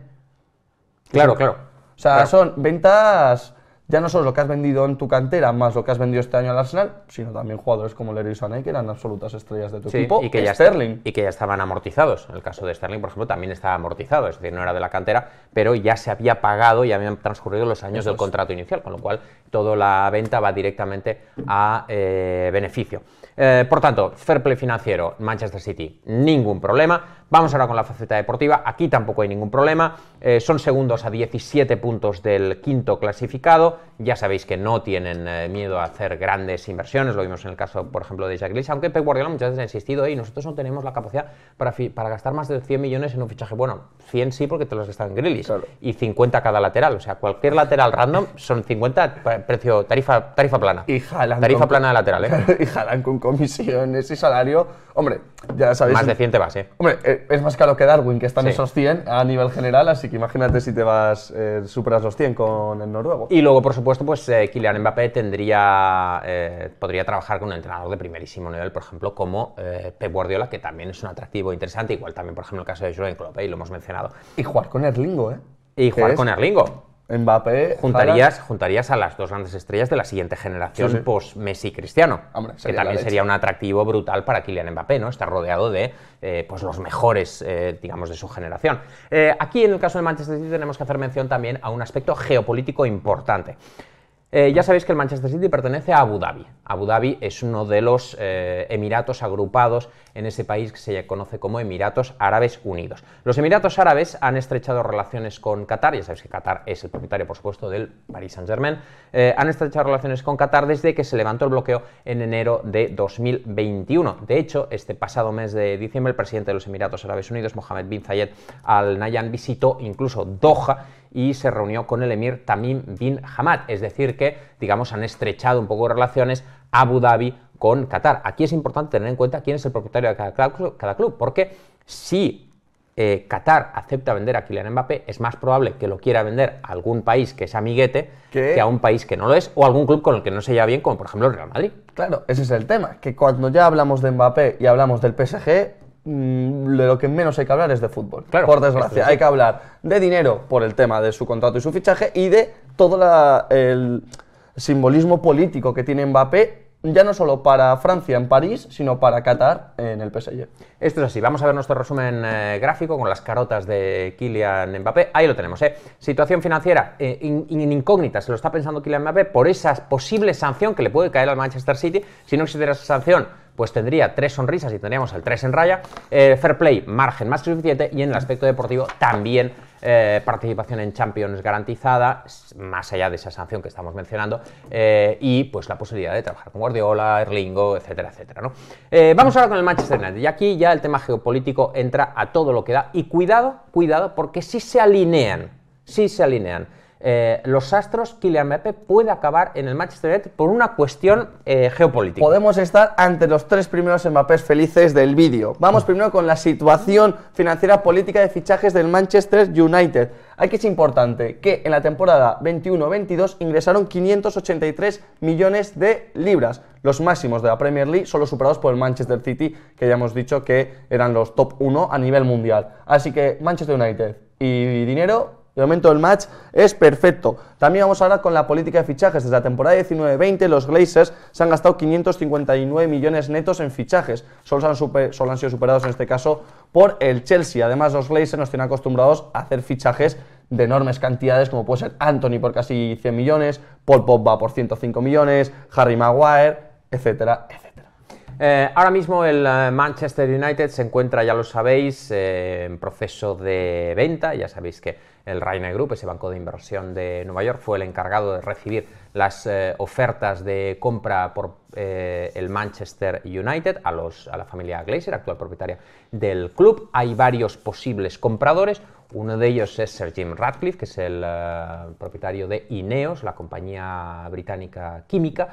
B: Claro, claro. O sea, son ventas ya no solo lo que has vendido en tu cantera más lo que has vendido este año al Arsenal, sino también jugadores como Leroy Sané, que eran absolutas estrellas de tu equipo, y que ya
A: Sterling. y que ya estaban amortizados. En el caso de Sterling, por ejemplo, también estaba amortizado, es decir, no era de la cantera, pero ya se había pagado y habían transcurrido los años del contrato inicial, con lo cual toda la venta va directamente a eh, beneficio. Eh, por tanto, fair play financiero, Manchester City, ningún problema. Vamos ahora con la faceta deportiva, aquí tampoco hay ningún problema, eh, son segundos a 17 puntos del quinto clasificado, ya sabéis que no tienen eh, miedo a hacer grandes inversiones, lo vimos en el caso, por ejemplo, de Jack aunque Pep Guardiola muchas veces ha insistido, y nosotros no tenemos la capacidad para, gastar más de 100 millones en un fichaje, bueno, 100 sí porque te los gastan en Grealish, y 50 cada lateral, o sea, cualquier lateral random son 50 eh, tarifa, plana. Tarifa plana lateral,
B: [laughs] Y jalan con comisiones y salario Hombre, ya sabéis. Más de 100 te vas, eh. Hombre, eh, es más caro que Darwin, que están esos 100 a nivel general, así que imagínate si te vas, super eh, superas los 100 con el noruego. Y
A: luego, por supuesto, pues Kylian Mbappé tendría, podría trabajar con un entrenador de primerísimo nivel, por ejemplo, como Pep Guardiola, que también es un atractivo interesante, igual también, por ejemplo, el caso de Jurgen Klopp, y lo hemos mencionado.
B: Y jugar con Erlingo, ¿eh? Y jugar con Erlingo. Mbappé. Juntarías,
A: juntarías a las dos grandes estrellas de la siguiente generación post-Messi Cristiano. que también sería un atractivo brutal para Kylian Mbappé, ¿no? Estar rodeado de eh, pues los mejores, eh, digamos, de su generación. Eh, aquí, en el caso de Manchester City, tenemos que hacer mención también a un aspecto geopolítico importante. Eh, ya sabéis que el Manchester City pertenece a Abu Dhabi. Abu Dhabi es uno de los eh, Emiratos agrupados en ese país que se conoce como Emiratos Árabes Unidos. Los Emiratos Árabes han estrechado relaciones con Qatar, ya sabéis que Qatar es el propietario, por supuesto, del Paris Saint-Germain, eh, han estrechado relaciones con Qatar desde que se levantó el bloqueo en enero de 2021. De hecho, este pasado mes de diciembre, el presidente de los Emiratos Árabes Unidos, Mohamed bin Zayed Al nayan visitó incluso Doha y se reunió con el emir Tamim bin Hamad. Es decir, que, digamos, han estrechado un poco relaciones Abu Dhabi con Qatar. Aquí es importante tener en cuenta quién es el propietario de cada club, porque si eh, Qatar acepta vender a Kylian Mbappé, es más probable que lo quiera vender a algún país que es amiguete que a un país que no lo es o a algún club con el que no se lleva bien, como por ejemplo el Real Madrid.
B: Claro, ese es el tema, que cuando ya hablamos de Mbappé y hablamos del PSG, Mm, de lo que menos hay que hablar es de fútbol, por desgracia. Hay que hablar de dinero por el tema de su contrato y su fichaje y de todo el simbolismo político que tiene Mbappé, ya no solo para Francia en París, sino para Qatar en el PSG. Esto es así. Vamos a ver nuestro resumen eh, gráfico con las carotas
A: de Kylian Mbappé. Ahí lo tenemos. ¿eh? Situación financiera en eh, incógnita. Se lo está pensando Kylian Mbappé por esa posible sanción que le puede caer al Manchester City si no existiera esa sanción pues tendría tres sonrisas y tendríamos el 3 en raya. Eh, fair play, margen más que suficiente. Y en el aspecto deportivo también eh, participación en Champions garantizada, más allá de esa sanción que estamos mencionando, eh, y pues la posibilidad de trabajar con Guardiola, Erlingo, etcétera, etcétera. ¿no? vamos ahora con el Manchester United. Y aquí ya el tema geopolítico entra a todo lo que da. Y cuidado, cuidado, porque si se alinean, si se alinean eh, los astros, Kylian
B: Mbappé puede acabar en el Manchester United por una cuestión eh, geopolítica. Podemos estar ante los tres primeros Mbappés felices del vídeo. Vamos mm. primero con la situación financiera política de fichajes del Manchester United. Aquí es importante que en la temporada 21-22 ingresaron 583 millones de libras. Los máximos de la Premier League solo superados por el Manchester City, que ya hemos dicho que eran los top 1 a nivel mundial. Así que Manchester United y dinero el momento del match es perfecto. También vamos ahora con la política de fichajes. Desde la temporada 19-20, los Glazers se han gastado 559 millones netos en fichajes. Solo han, han sido superados en este caso por el Chelsea. Además, los Glazers nos tienen acostumbrados a hacer fichajes de enormes cantidades, como puede ser Anthony por casi 100 millones, Paul Pogba por 105 millones, Harry Maguire, etcétera, etcétera.
A: Eh, ahora mismo el eh, Manchester United se encuentra, ya lo sabéis, eh, en proceso de venta. Ya sabéis que el Rainer Group, ese banco de inversión de Nueva York, fue el encargado de recibir las eh, ofertas de compra por eh, el Manchester United a, los, a la familia Glazer, actual propietaria del club. Hay varios posibles compradores. Uno de ellos es Sir Jim Radcliffe, que es el eh, propietario de Ineos, la compañía británica química.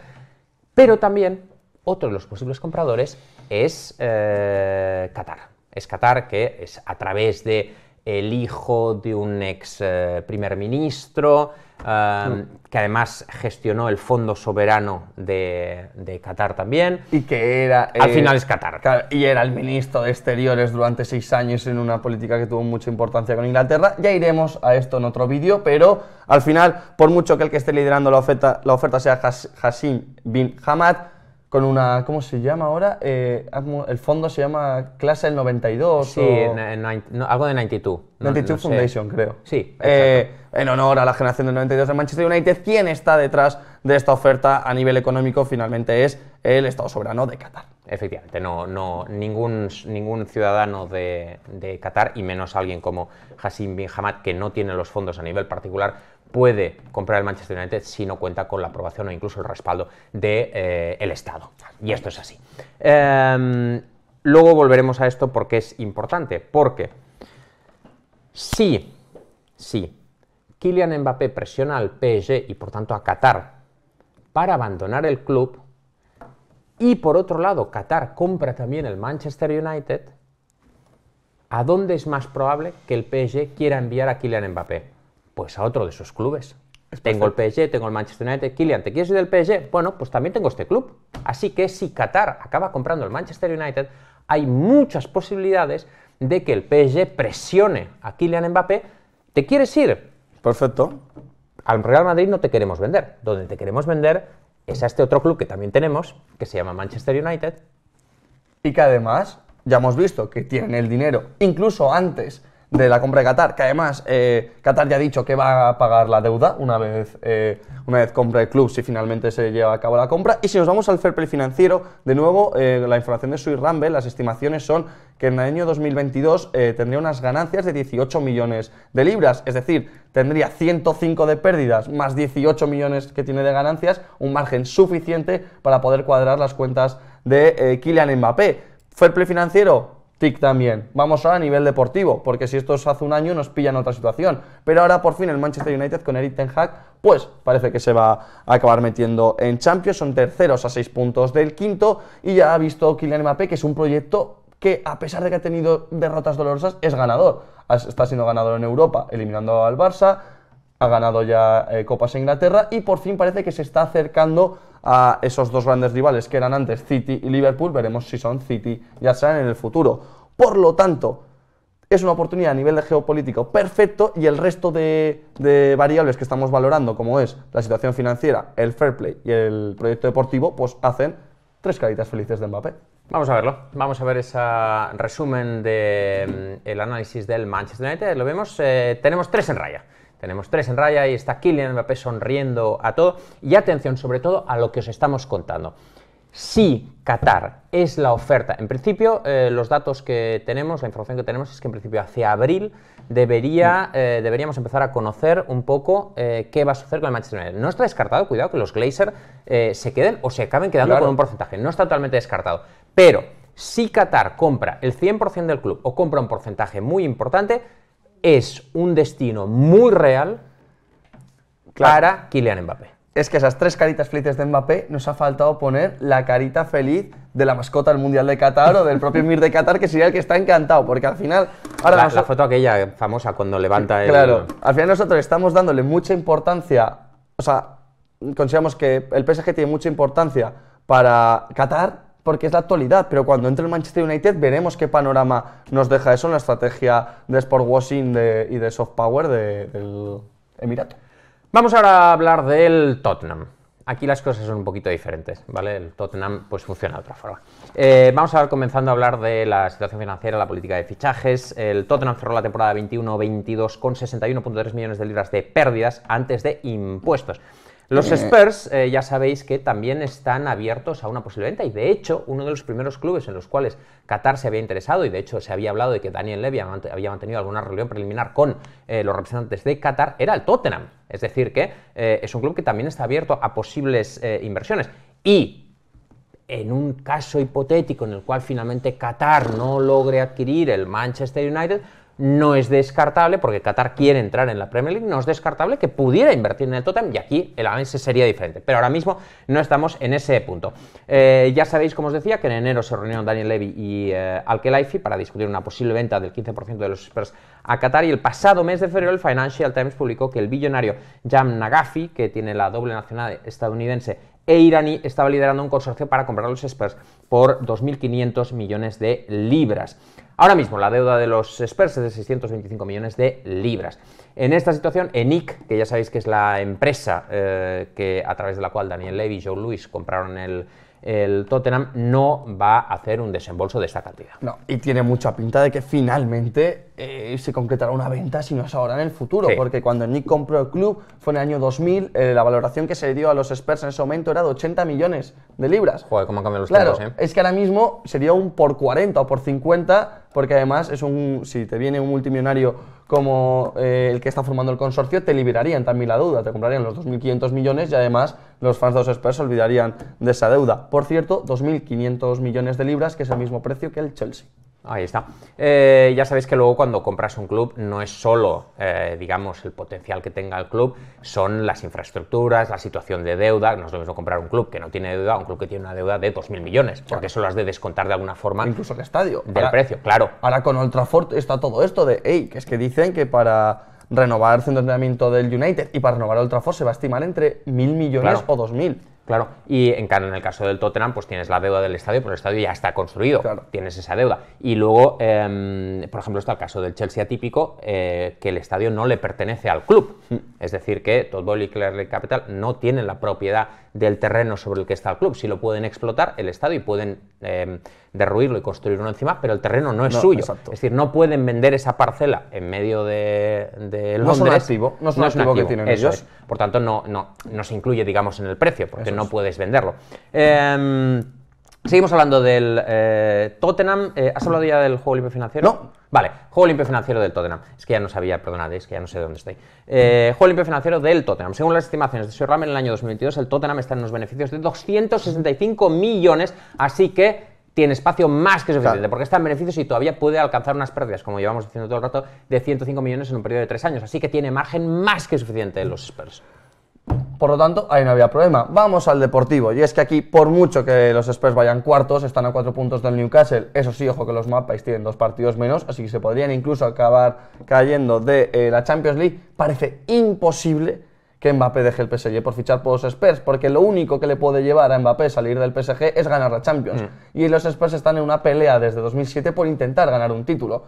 A: Pero también otro de los posibles compradores es Qatar. Es Qatar que es a través de el hijo de un ex eh, primer ministro, um, mm. que además gestionó el Fondo Soberano de, Qatar también. Y que era... Al eh, final es
B: Qatar. Y era el ministro de Exteriores durante seis años en una política que tuvo mucha importancia con Inglaterra. Ya iremos a esto en otro vídeo, pero al final, por mucho que el que esté liderando la oferta, la oferta sea Hassim bin Hamad, con una, ¿cómo se llama ahora? Eh, el fondo se llama Clase del 92. Sí, o... algo de 92. 92 Foundation, creo. Sí. Eh, en honor a la generación del 92 de Manchester United, ¿quién está detrás de esta oferta a nivel económico? Finalmente es el Estado soberano de Qatar.
A: Efectivamente, no, no, ningún, ciudadano de, Qatar, y menos alguien como Hassim Bin Hamad, que no tiene los fondos a nivel particular, puede comprar el Manchester United si no cuenta con la aprobación o incluso el respaldo del de, eh, Estado. Y esto es así. Em, luego volveremos a esto porque es importante, porque si Kylian Mbappé presiona al PSG y por tanto a Qatar para abandonar el club, y por otro lado Qatar compra también el Manchester United, ¿a dónde es más probable que el PSG quiera enviar a Kylian Mbappé? Pues a otro de sus clubes. tengo el PSG, tengo el Manchester United. Kylian, ¿te quieres ir del PSG? Bueno, pues también tengo este club. Así que si Qatar acaba comprando el Manchester United, hay muchas posibilidades de que el PSG presione a Kylian Mbappé. ¿Te quieres ir? Perfecto. Al Real Madrid no te queremos vender. Donde te queremos vender es a este otro club que también tenemos, que se llama Manchester United.
B: Y que además, ya hemos visto que tienen el dinero, incluso antes de la compra de Qatar, que además eh, Qatar ya ha dicho que va a pagar la deuda una vez, eh, una vez compra el club si finalmente se lleva a cabo la compra. Y si nos vamos al fair play financiero, de nuevo, eh, la información de Sui Rambe, las estimaciones son que en el año 2022 tendría unas ganancias de 18 millones de libras, es decir, tendría 105 de pérdidas más 18 millones que tiene de ganancias, un margen suficiente para poder cuadrar las cuentas de Kylian Mbappé. Fair play financiero, TIC también. Vamos ahora a nivel deportivo, porque si esto es hace un año nos pillan otra situación. Pero ahora por fin el Manchester United con Eric Ten Hag, pues parece que se va a acabar metiendo en Champions. Son terceros a seis puntos del quinto y ya ha visto Kylian Mbappé que es un proyecto que a pesar de que ha tenido derrotas dolorosas es ganador. Está siendo ganador en Europa, eliminando al Barça, ha ganado ya eh, Copas en Inglaterra y por fin parece que se está acercando a esos dos grandes rivales que eran antes City y Liverpool, veremos si son City ya Arsenal en el futuro. Por lo tanto, es una oportunidad a nivel de geopolítico perfecto y el resto de, variables que estamos valorando, como es la situación financiera, el fair play y el proyecto deportivo, pues hacen tres caritas felices de Mbappé.
A: Vamos a verlo. Vamos a ver ese resumen del mm, análisis del Manchester United. Lo vemos. Eh, tenemos tres en raya. Tenemos tres en raya y está Kylian Mbappé sonriendo a todo. Y atención sobre todo a lo que os estamos contando. Si Qatar es la oferta, en principio eh, los datos que tenemos, la información que tenemos es que en principio hacia abril debería, eh, deberíamos empezar a conocer un poco eh, qué va a suceder con el Manchester United. No está descartado, cuidado, que los Glazer se queden o se acaben quedando con un porcentaje. No está totalmente descartado. Pero si Qatar compra el 100% del club o compra un porcentaje muy importante, es un destino muy real
B: para Kylian Mbappé. Es que esas tres caritas felices de Mbappé nos ha faltado poner la carita feliz de la mascota del Mundial de Qatar o del propio Mir de Qatar, que sería el que está encantado, porque al final... Ahora la, la foto aquella famosa cuando levanta el... Claro, al final nosotros estamos dándole mucha importancia, o sea, consideramos que el PSG tiene mucha importancia para Qatar, porque es la actualidad, pero cuando entre el Manchester United veremos qué panorama nos deja eso en la estrategia de sport washing y de soft power de, del Emirato. Vamos ahora a hablar del
A: Tottenham. Aquí las cosas son un poquito diferentes, ¿vale? El Tottenham pues funciona de otra forma. Eh, vamos a ver, comenzando a hablar de la situación financiera, la política de fichajes. El Tottenham cerró la temporada 21-22 con 61.3 millones de libras de pérdidas antes de impuestos. Los eh. Spurs, eh, ya sabéis que también están abiertos a una posible venta y de hecho uno de los primeros clubes en los cuales Qatar se había interesado y de hecho se había hablado de que Daniel Levy había mantenido alguna reunión preliminar con eh, los representantes de Qatar era el Tottenham. Es decir, que es un club que también está abierto a posibles inversiones. Y en un caso hipotético en el cual finalmente Qatar no logre adquirir el Manchester United, no es descartable, porque Qatar quiere entrar en la Premier League, no es descartable que pudiera invertir en el Totem y aquí el avance sería diferente. Pero ahora mismo no estamos en ese punto. Eh, ya sabéis, como os decía, que en enero se reunieron Daniel Levy y eh, Al-Khelaifi para discutir una posible venta del 15% de los Spurs a Qatar y el pasado mes de febrero el Financial Times publicó que el billonario Jam Nagafi, que tiene la doble nacional estadounidense e iraní estaba liderando un consorcio para comprar los Spurs por 2.500 millones de libras. Ahora mismo la deuda de los Spurs es de 625 millones de libras. En esta situación, ENIC, que ya sabéis que es la empresa eh, que, a través de la cual Daniel Levy y Joe Louis compraron el, el Tottenham no va a
B: hacer un desembolso de esta cantidad. No, y tiene mucha pinta de que finalmente eh, se concretará una venta, si no es ahora, en el futuro, porque cuando Nick compró el club fue en el año 2000, eh, la valoración que se dio a los Spurs en ese momento era de 80 millones de libras. Joder, cómo han cambiado los tiempos, ¿eh? es que ahora mismo sería un por 40 o por 50, porque además es un, si te viene un multimillonario como eh, el que está formando el consorcio, te liberarían también la duda, te comprarían los 2.500 millones y además los fans de los Spurs olvidarían de esa deuda. Por cierto, 2.500 millones de libras, que es el mismo precio que el Chelsea. Ahí está. Eh, ya sabéis que luego cuando compras un club no
A: es solo, eh, digamos, el potencial que tenga el club, son las infraestructuras, la situación de deuda. No es lo mismo comprar un club que no tiene deuda, un club que tiene una deuda de 2.000 millones, porque eso lo has de descontar
B: de alguna forma. Incluso el estadio. Del precio, claro. Ahora con Ultrafort está todo esto de, hey, que es que dicen que para renovar el centro de entrenamiento del United y para renovar el Trafford se va a estimar entre mil millones o dos mil.
A: Claro, y en, el caso del Tottenham, pues tienes la deuda del estadio, pero el estadio ya está construido, tienes esa deuda. Y luego, em, por ejemplo, está el caso del Chelsea atípico, eh, que el estadio no le pertenece al club. Mm. Es decir, que Tottenham y Capital no tienen la propiedad del terreno sobre el que está el club. Si lo pueden explotar, el Estado y pueden em, derruirlo y construir uno encima, pero el terreno no es suyo. Es decir, no pueden vender esa parcela en medio de, de Londres. No, activo, es un que tienen ellos. Por tanto, no, no, se incluye, digamos, en el precio, porque no puedes venderlo. Em, seguimos hablando del eh, Tottenham. Eh, ¿Has hablado ya del juego libre financiero? No. Vale, juego limpio financiero del Tottenham. Es que ya no sabía, perdonad, es que ya no sé dónde estoy. Eh, juego limpio financiero del Tottenham. Según las estimaciones de Sir en el año 2022, el Tottenham está en unos beneficios de 265 millones, así que tiene espacio más que suficiente, porque está en beneficios y todavía puede alcanzar unas pérdidas, como llevamos diciendo todo el rato, de 105 millones en un periodo de tres años. Así que tiene margen más que suficiente los Spurs.
B: Por lo tanto, ahí no había problema. Vamos al Deportivo. Y es que aquí, por mucho que los Spurs vayan cuartos, están a cuatro puntos del Newcastle. Eso sí, ojo que los mapas tienen dos partidos menos, así que se podrían incluso acabar cayendo de eh, la Champions League. Parece imposible que Mbappé deje el PSG por fichar por los Spurs, porque lo único que le puede llevar a Mbappé salir del PSG es ganar la Champions. Mm. Y los Spurs están en una pelea desde 2007 por intentar ganar un título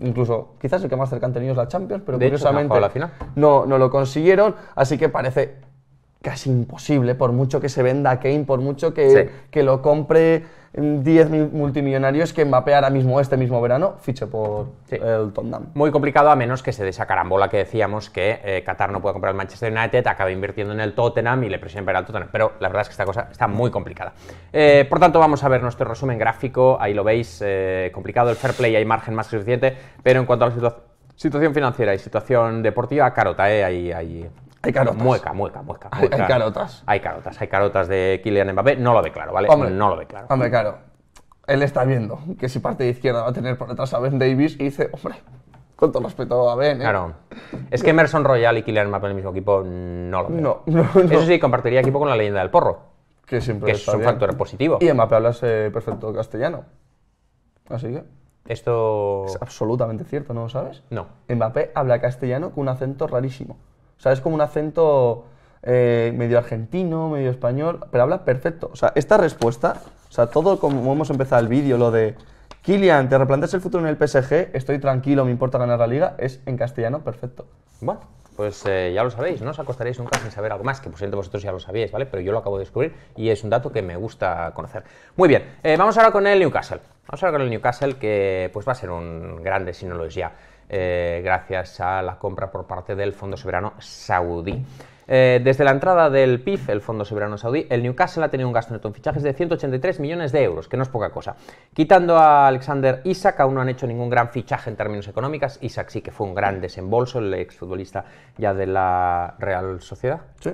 B: incluso quizás el que más cercano han es la Champions, pero curiosamente no no lo consiguieron, así que parece casi imposible, por mucho que se venda a Kane, por mucho que, lo compre 10 mm, multimillonarios que Mbappé ahora mismo, este mismo verano, fiche por el Tottenham. Muy complicado, a
A: menos que se dé esa carambola que decíamos que eh, Qatar no puede comprar el Manchester United, acaba invirtiendo en el Tottenham y le presionan para el Tottenham. Pero la verdad es que esta cosa está muy complicada. Eh, por tanto, vamos a ver nuestro resumen gráfico. Ahí lo veis, eh, complicado el fair play, hay margen más que suficiente. Pero en cuanto a la situación financiera y situación deportiva, carota, ahí, ahí hay carotas. Mueca, mueca, mueca. Hay, carotas. Hay carotas, de Kylian Mbappé. No lo declaro, ¿vale? no lo declaro. Hombre, claro.
B: Él está viendo que si parte de izquierda va a tener por detrás a Ben Davis y dice, hombre, con todo respeto
A: a Ben. ¿eh? Claro. Es que Emerson Royal y Kylian Mbappé en el mismo equipo no lo veo. No, [laughs] Eso sí,
B: compartiría equipo con la leyenda del porro. Que siempre es un factor positivo. Y Mbappé habla perfecto castellano. Así que. Esto. Es absolutamente cierto, ¿no lo sabes? No. Mbappé habla castellano con un acento rarísimo. O sea, es como un acento eh, medio argentino, medio español, pero habla perfecto. O sea, esta respuesta, o sea, todo como hemos empezado el vídeo, lo de Kilian, te replantes el futuro en el PSG, estoy tranquilo, me importa ganar la liga, es en castellano perfecto. Bueno,
A: pues eh, ya lo sabéis, no os acostaréis nunca sin saber algo más, que por cierto vosotros ya lo sabíais, ¿vale? Pero yo lo acabo de descubrir y es un dato que me gusta conocer. Muy bien, eh, vamos ahora con el Newcastle. Vamos ahora con el Newcastle, que pues va a ser un grande si no lo es ya. Eh, gracias a la compra por parte del Fondo Soberano Saudí. Eh, desde la entrada del PIF, el Fondo Soberano Saudí, el Newcastle ha tenido un gasto neto en fichajes de 183 millones de euros, que no es poca cosa. Quitando a Alexander Isaac, aún no han hecho ningún gran fichaje en términos económicos. Isaac sí que fue un gran desembolso, el exfutbolista ya de la Real Sociedad. Sí.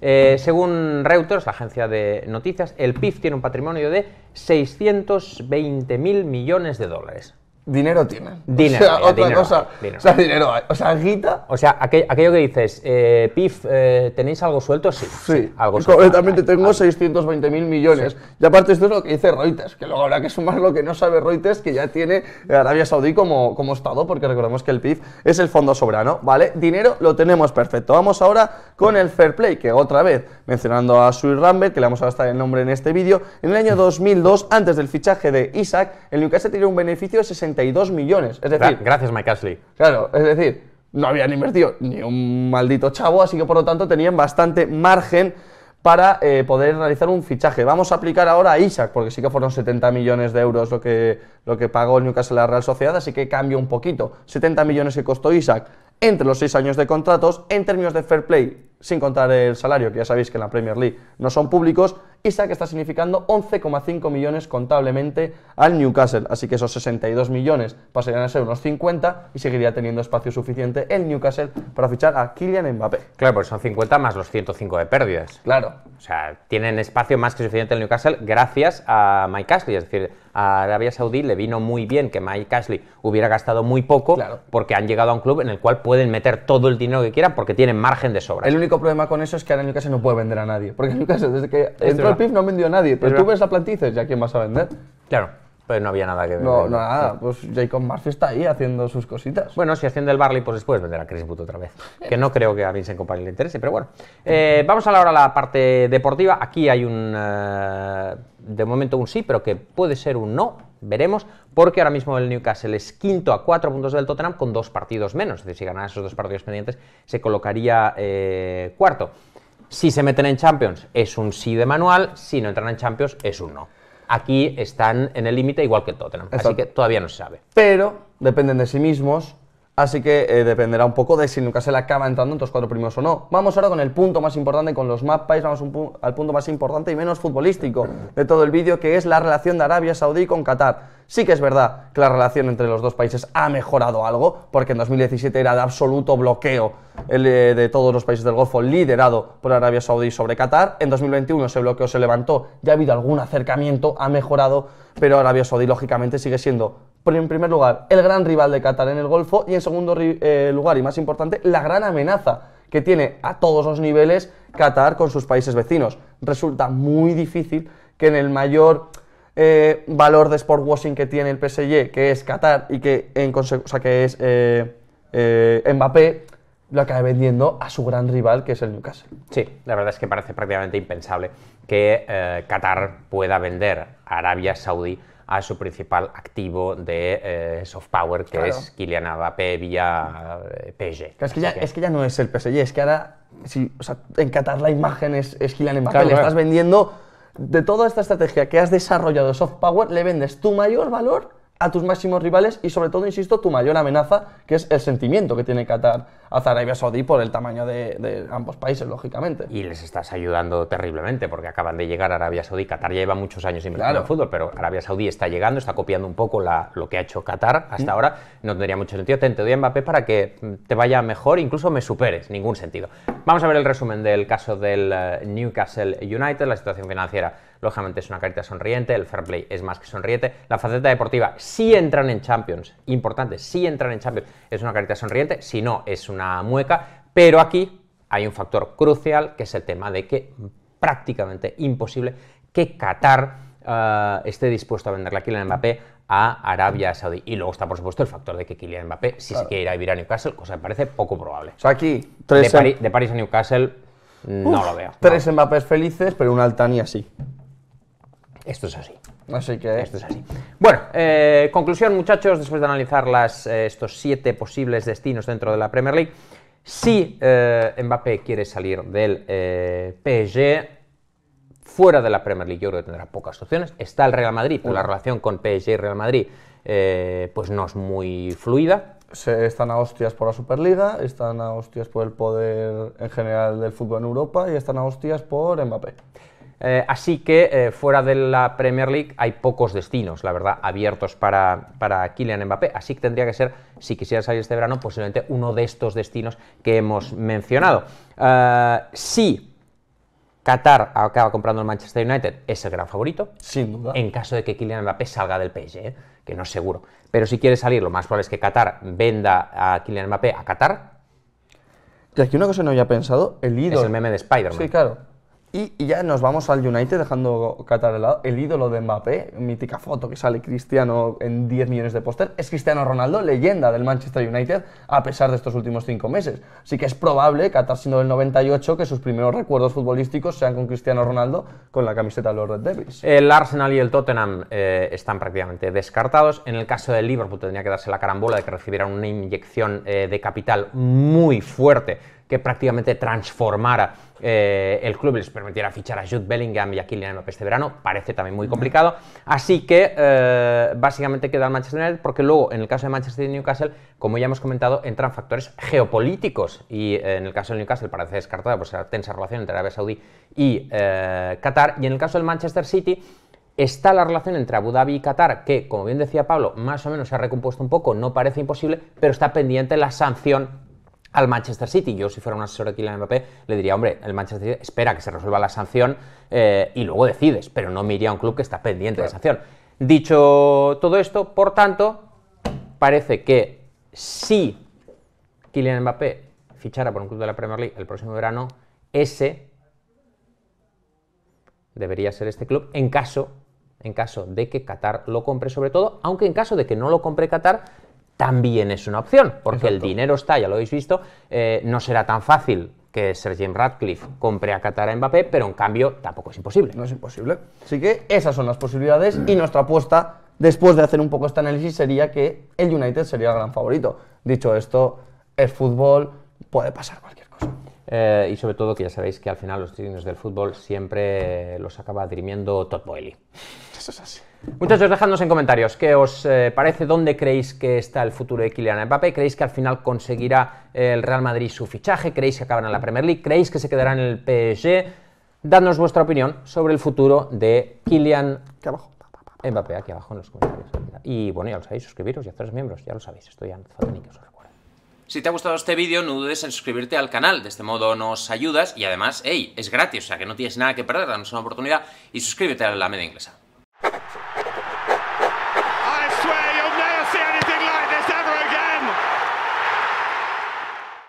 A: Eh, según Reuters, la agencia de noticias, el PIF tiene un patrimonio de 620 mil millones de dólares.
B: Dinero tienen. Dinero. O sea, otra cosa. O sea,
A: dinero hay. O sea, guita. O sea, aquello que dices, eh, Pif, eh, ¿tenéis algo suelto?
B: Sí. Sí. algo Completamente tengo 620 mil millones. Y aparte, esto es lo que dice Reuters, que luego habrá que sumar lo que no sabe Reuters, que ya tiene eh, Arabia Saudí como, como Estado, porque recordemos que el PIF es el fondo soberano, ¿vale? Dinero lo tenemos perfecto. Vamos ahora con el Fair Play, que otra vez, mencionando a Sui Rambert, que le vamos a gastar el nombre en este vídeo, en el año 2002, antes del fichaje de Isaac, el Newcastle tiene un beneficio de 60 millones. Es decir, gracias, Mike Ashley. Claro, es decir, no habían invertido ni un maldito chavo, así que por lo tanto tenían bastante margen para eh, poder realizar un fichaje. Vamos a aplicar ahora a Isaac, porque sí que fueron 70 millones de euros lo que, lo que pagó el Newcastle a la Real Sociedad, así que cambia un poquito. 70 millones que costó Isaac entre los 6 años de contratos, en términos de fair play, sin contar el salario, que ya sabéis que en la Premier League no son públicos, Isaac está significando 11,5 millones contablemente al Newcastle, así que esos 62 millones pasarían a ser unos 50 y seguiría teniendo espacio suficiente el Newcastle para fichar a Kylian Mbappé. Claro, porque son 50 más los 105 de
A: pérdidas. Claro. O sea, tienen espacio más que suficiente el Newcastle gracias a Mike Ashley, es decir, a Arabia Saudí le vino muy bien que Mike Ashley hubiera gastado muy poco porque han llegado a un club en el cual pueden meter todo el dinero que quieran porque tienen margen de sobra.
B: El único problema con eso es que ahora el Newcastle no puede vender a nadie, porque Newcastle desde que entró el no vendió a nadie, pero tú ves la plantilla ¿ya quién vas a vender? Claro, pero no había nada que vender. No, nada, pues Jacob Murphy está ahí haciendo sus cositas. Bueno, si
A: asciende el Barley, pues después venderá a Chris otra vez. Que no creo que a Vincent Company le interese, pero bueno. Eh, vamos a ahora a la parte deportiva. Aquí hay un. Eh, de momento un sí, pero que puede ser un no. Veremos, porque ahora mismo el Newcastle es quinto a cuatro puntos del Tottenham con dos partidos menos. Es decir, si ganara esos dos partidos pendientes, se colocaría eh, cuarto. Si se meten en Champions es un sí de manual, si no entran en Champions es un no. Aquí están
B: en el límite igual que Tottenham, así que todavía no se sabe. Pero dependen de sí mismos, Así que eh, dependerá un poco de si le acaba entrando en los cuatro primeros o no. Vamos ahora con el punto más importante, con los mapas, vamos al punto más importante y menos futbolístico de todo el vídeo, que es la relación de Arabia Saudí con Qatar. Sí que es verdad que la relación entre los dos países ha mejorado algo, porque en 2017 era de absoluto bloqueo de todos los países del Golfo, liderado por Arabia Saudí sobre Qatar. En 2021 ese bloqueo se levantó, ya ha habido algún acercamiento, ha mejorado, pero Arabia Saudí lógicamente sigue siendo en primer lugar, el gran rival de Qatar en el Golfo y en segundo eh, lugar y más importante, la gran amenaza que tiene a todos los niveles Qatar con sus países vecinos. Resulta muy difícil que en el mayor eh, valor de sport washing que tiene el PSG, que es Qatar y que en que es eh, Mbappé, lo acabe vendiendo a su gran rival, que es el Newcastle. Sí, la verdad
A: es que parece prácticamente impensable que Qatar pueda vender a Arabia Saudí a su principal activo de eh, soft power, que es Kylian Mbappé vía eh, PSG. es,
B: que ya, no es el PSG, es que ahora, si, o en la imagen es, Kylian Mbappé, le estás vendiendo de toda esta estrategia que has desarrollado soft power, le vendes tu mayor valor a tus máximos rivales y sobre todo, insisto, tu mayor amenaza, que es el sentimiento que tiene Qatar hacia Arabia Saudí por el tamaño de, ambos países, lógicamente. Y les
A: estás ayudando terriblemente, porque acaban de llegar a Arabia Saudí. Qatar ya lleva muchos años invirtiendo en fútbol, pero Arabia Saudí está llegando, está copiando un poco lo que ha hecho Qatar hasta mm. ahora. No tendría mucho sentido. Te, doy Mbappé para que mm, te vaya mejor, incluso me superes, ningún sentido. Vamos a ver el resumen del caso del eh, Newcastle United, la situación financiera Lógicamente es una carita sonriente, el fair play es más que sonriente. La faceta deportiva, si entran en Champions, importante, si entran en Champions, es una carita sonriente, si no, es una mueca. Pero aquí hay un factor crucial, que es el tema de que prácticamente imposible que Qatar eh, esté dispuesto a venderle a Kylian Mbappé a Arabia Saudí. Y luego está, por supuesto, el factor de que Kylian Mbappé, si se quiere ir a vivir a Newcastle, cosa que parece poco probable. O sea, aquí, de, París em- a Newcastle, no lo veo.
B: Tres Mbappés felices, pero un Altani así. Esto es así. Así que. Esto es así.
A: Bueno, eh, conclusión, muchachos, después de analizar eh, estos siete posibles destinos dentro de la Premier League. Si eh, Mbappé quiere salir del PSG, fuera de la Premier League yo creo que tendrá pocas opciones. Está el Real Madrid, pero la
B: relación con PSG y Real Madrid pues no es muy fluida. están a hostias por la Superliga, están a hostias por el poder en general del fútbol en Europa y están a hostias por Mbappé.
A: Eh, así que eh, fuera de la Premier League hay pocos destinos, la verdad, abiertos para, para Kylian Mbappé. Así que tendría que ser, si quisiera salir este verano, posiblemente uno de estos destinos que hemos mencionado. Eh, si Qatar acaba comprando el Manchester United, es el gran favorito. Sin duda. En caso de que Kylian Mbappé salga del PSG, que no es seguro. Pero si quiere salir, lo más probable es que Qatar venda a Kylian
B: Mbappé a Qatar. Y aquí una cosa no había pensado, el ídolo. Es el meme de Spider-Man. Sí, claro. Y, ya nos vamos al United dejando Qatar lado. El ídolo de Mbappé, mítica foto que sale Cristiano en 10 millones de póster, es Cristiano Ronaldo, leyenda del Manchester United, a pesar de estos últimos 5 meses. Así que es probable, Qatar siendo del 98, que sus primeros recuerdos futbolísticos sean con Cristiano Ronaldo con la camiseta de los Red Devils.
A: El Arsenal y el Tottenham eh, están prácticamente descartados. En el caso del Liverpool tendría que darse la carambola de que recibieran una inyección eh, de capital muy fuerte que prácticamente transformara eh, el club y les permitiera fichar a Jude Bellingham y a Kylian Mbappé este verano, parece también muy complicado. Así que eh, básicamente queda el Manchester United porque luego en el caso de Manchester y Newcastle, como ya hemos comentado, entran factores geopolíticos y eh, en el caso del Newcastle parece descartada pues, la tensa relación entre Arabia Saudí y Qatar y en el caso del Manchester City Está la relación entre Abu Dhabi y Qatar, que, como bien decía Pablo, más o menos se ha recompuesto un poco, no parece imposible, pero está pendiente la sanción al Manchester City. Yo, si fuera un asesor de Kylian Mbappé, le diría, hombre, el Manchester City espera que se resuelva la sanción eh, y luego decides, pero no me iría a un club que está pendiente de sanción. Dicho todo esto, por tanto, parece que si Kylian Mbappé fichara por un club de la Premier League el próximo verano, ese debería ser este club en caso en caso de que Qatar lo compre sobre todo, aunque en caso de que no lo compre Qatar, también es una opción, porque el dinero está, ya lo habéis visto, eh, no será tan fácil que Sir Radcliffe compre a Qatar a
B: Mbappé, pero en cambio tampoco es imposible. No es imposible. Así que esas son las posibilidades y nuestra apuesta, después de hacer un poco este análisis, sería que el United sería el gran favorito. Dicho esto, el fútbol, puede pasar cualquier cosa.
A: Eh, y sobre todo que ya sabéis que al final los trinos del fútbol siempre los acaba dirimiendo Todd Boehly. Eso es así. Muchachos, dejadnos en comentarios qué os eh, parece, dónde creéis que está el futuro de Kylian Mbappé, creéis que al final conseguirá el Real Madrid su fichaje, creéis que acabará en la Premier League, creéis que se quedará en el PSG. Dadnos vuestra opinión sobre el futuro de Kylian Mbappé, aquí abajo en los comentarios. Y bueno, ya lo sabéis, suscribiros y haceros miembros, ya lo sabéis, estoy ya en Si te ha gustado este vídeo, no dudes en suscribirte al canal, de este modo nos ayudas y además, hey, es gratis, o sea que no tienes nada que perder, danos una oportunidad y suscríbete a la media inglesa.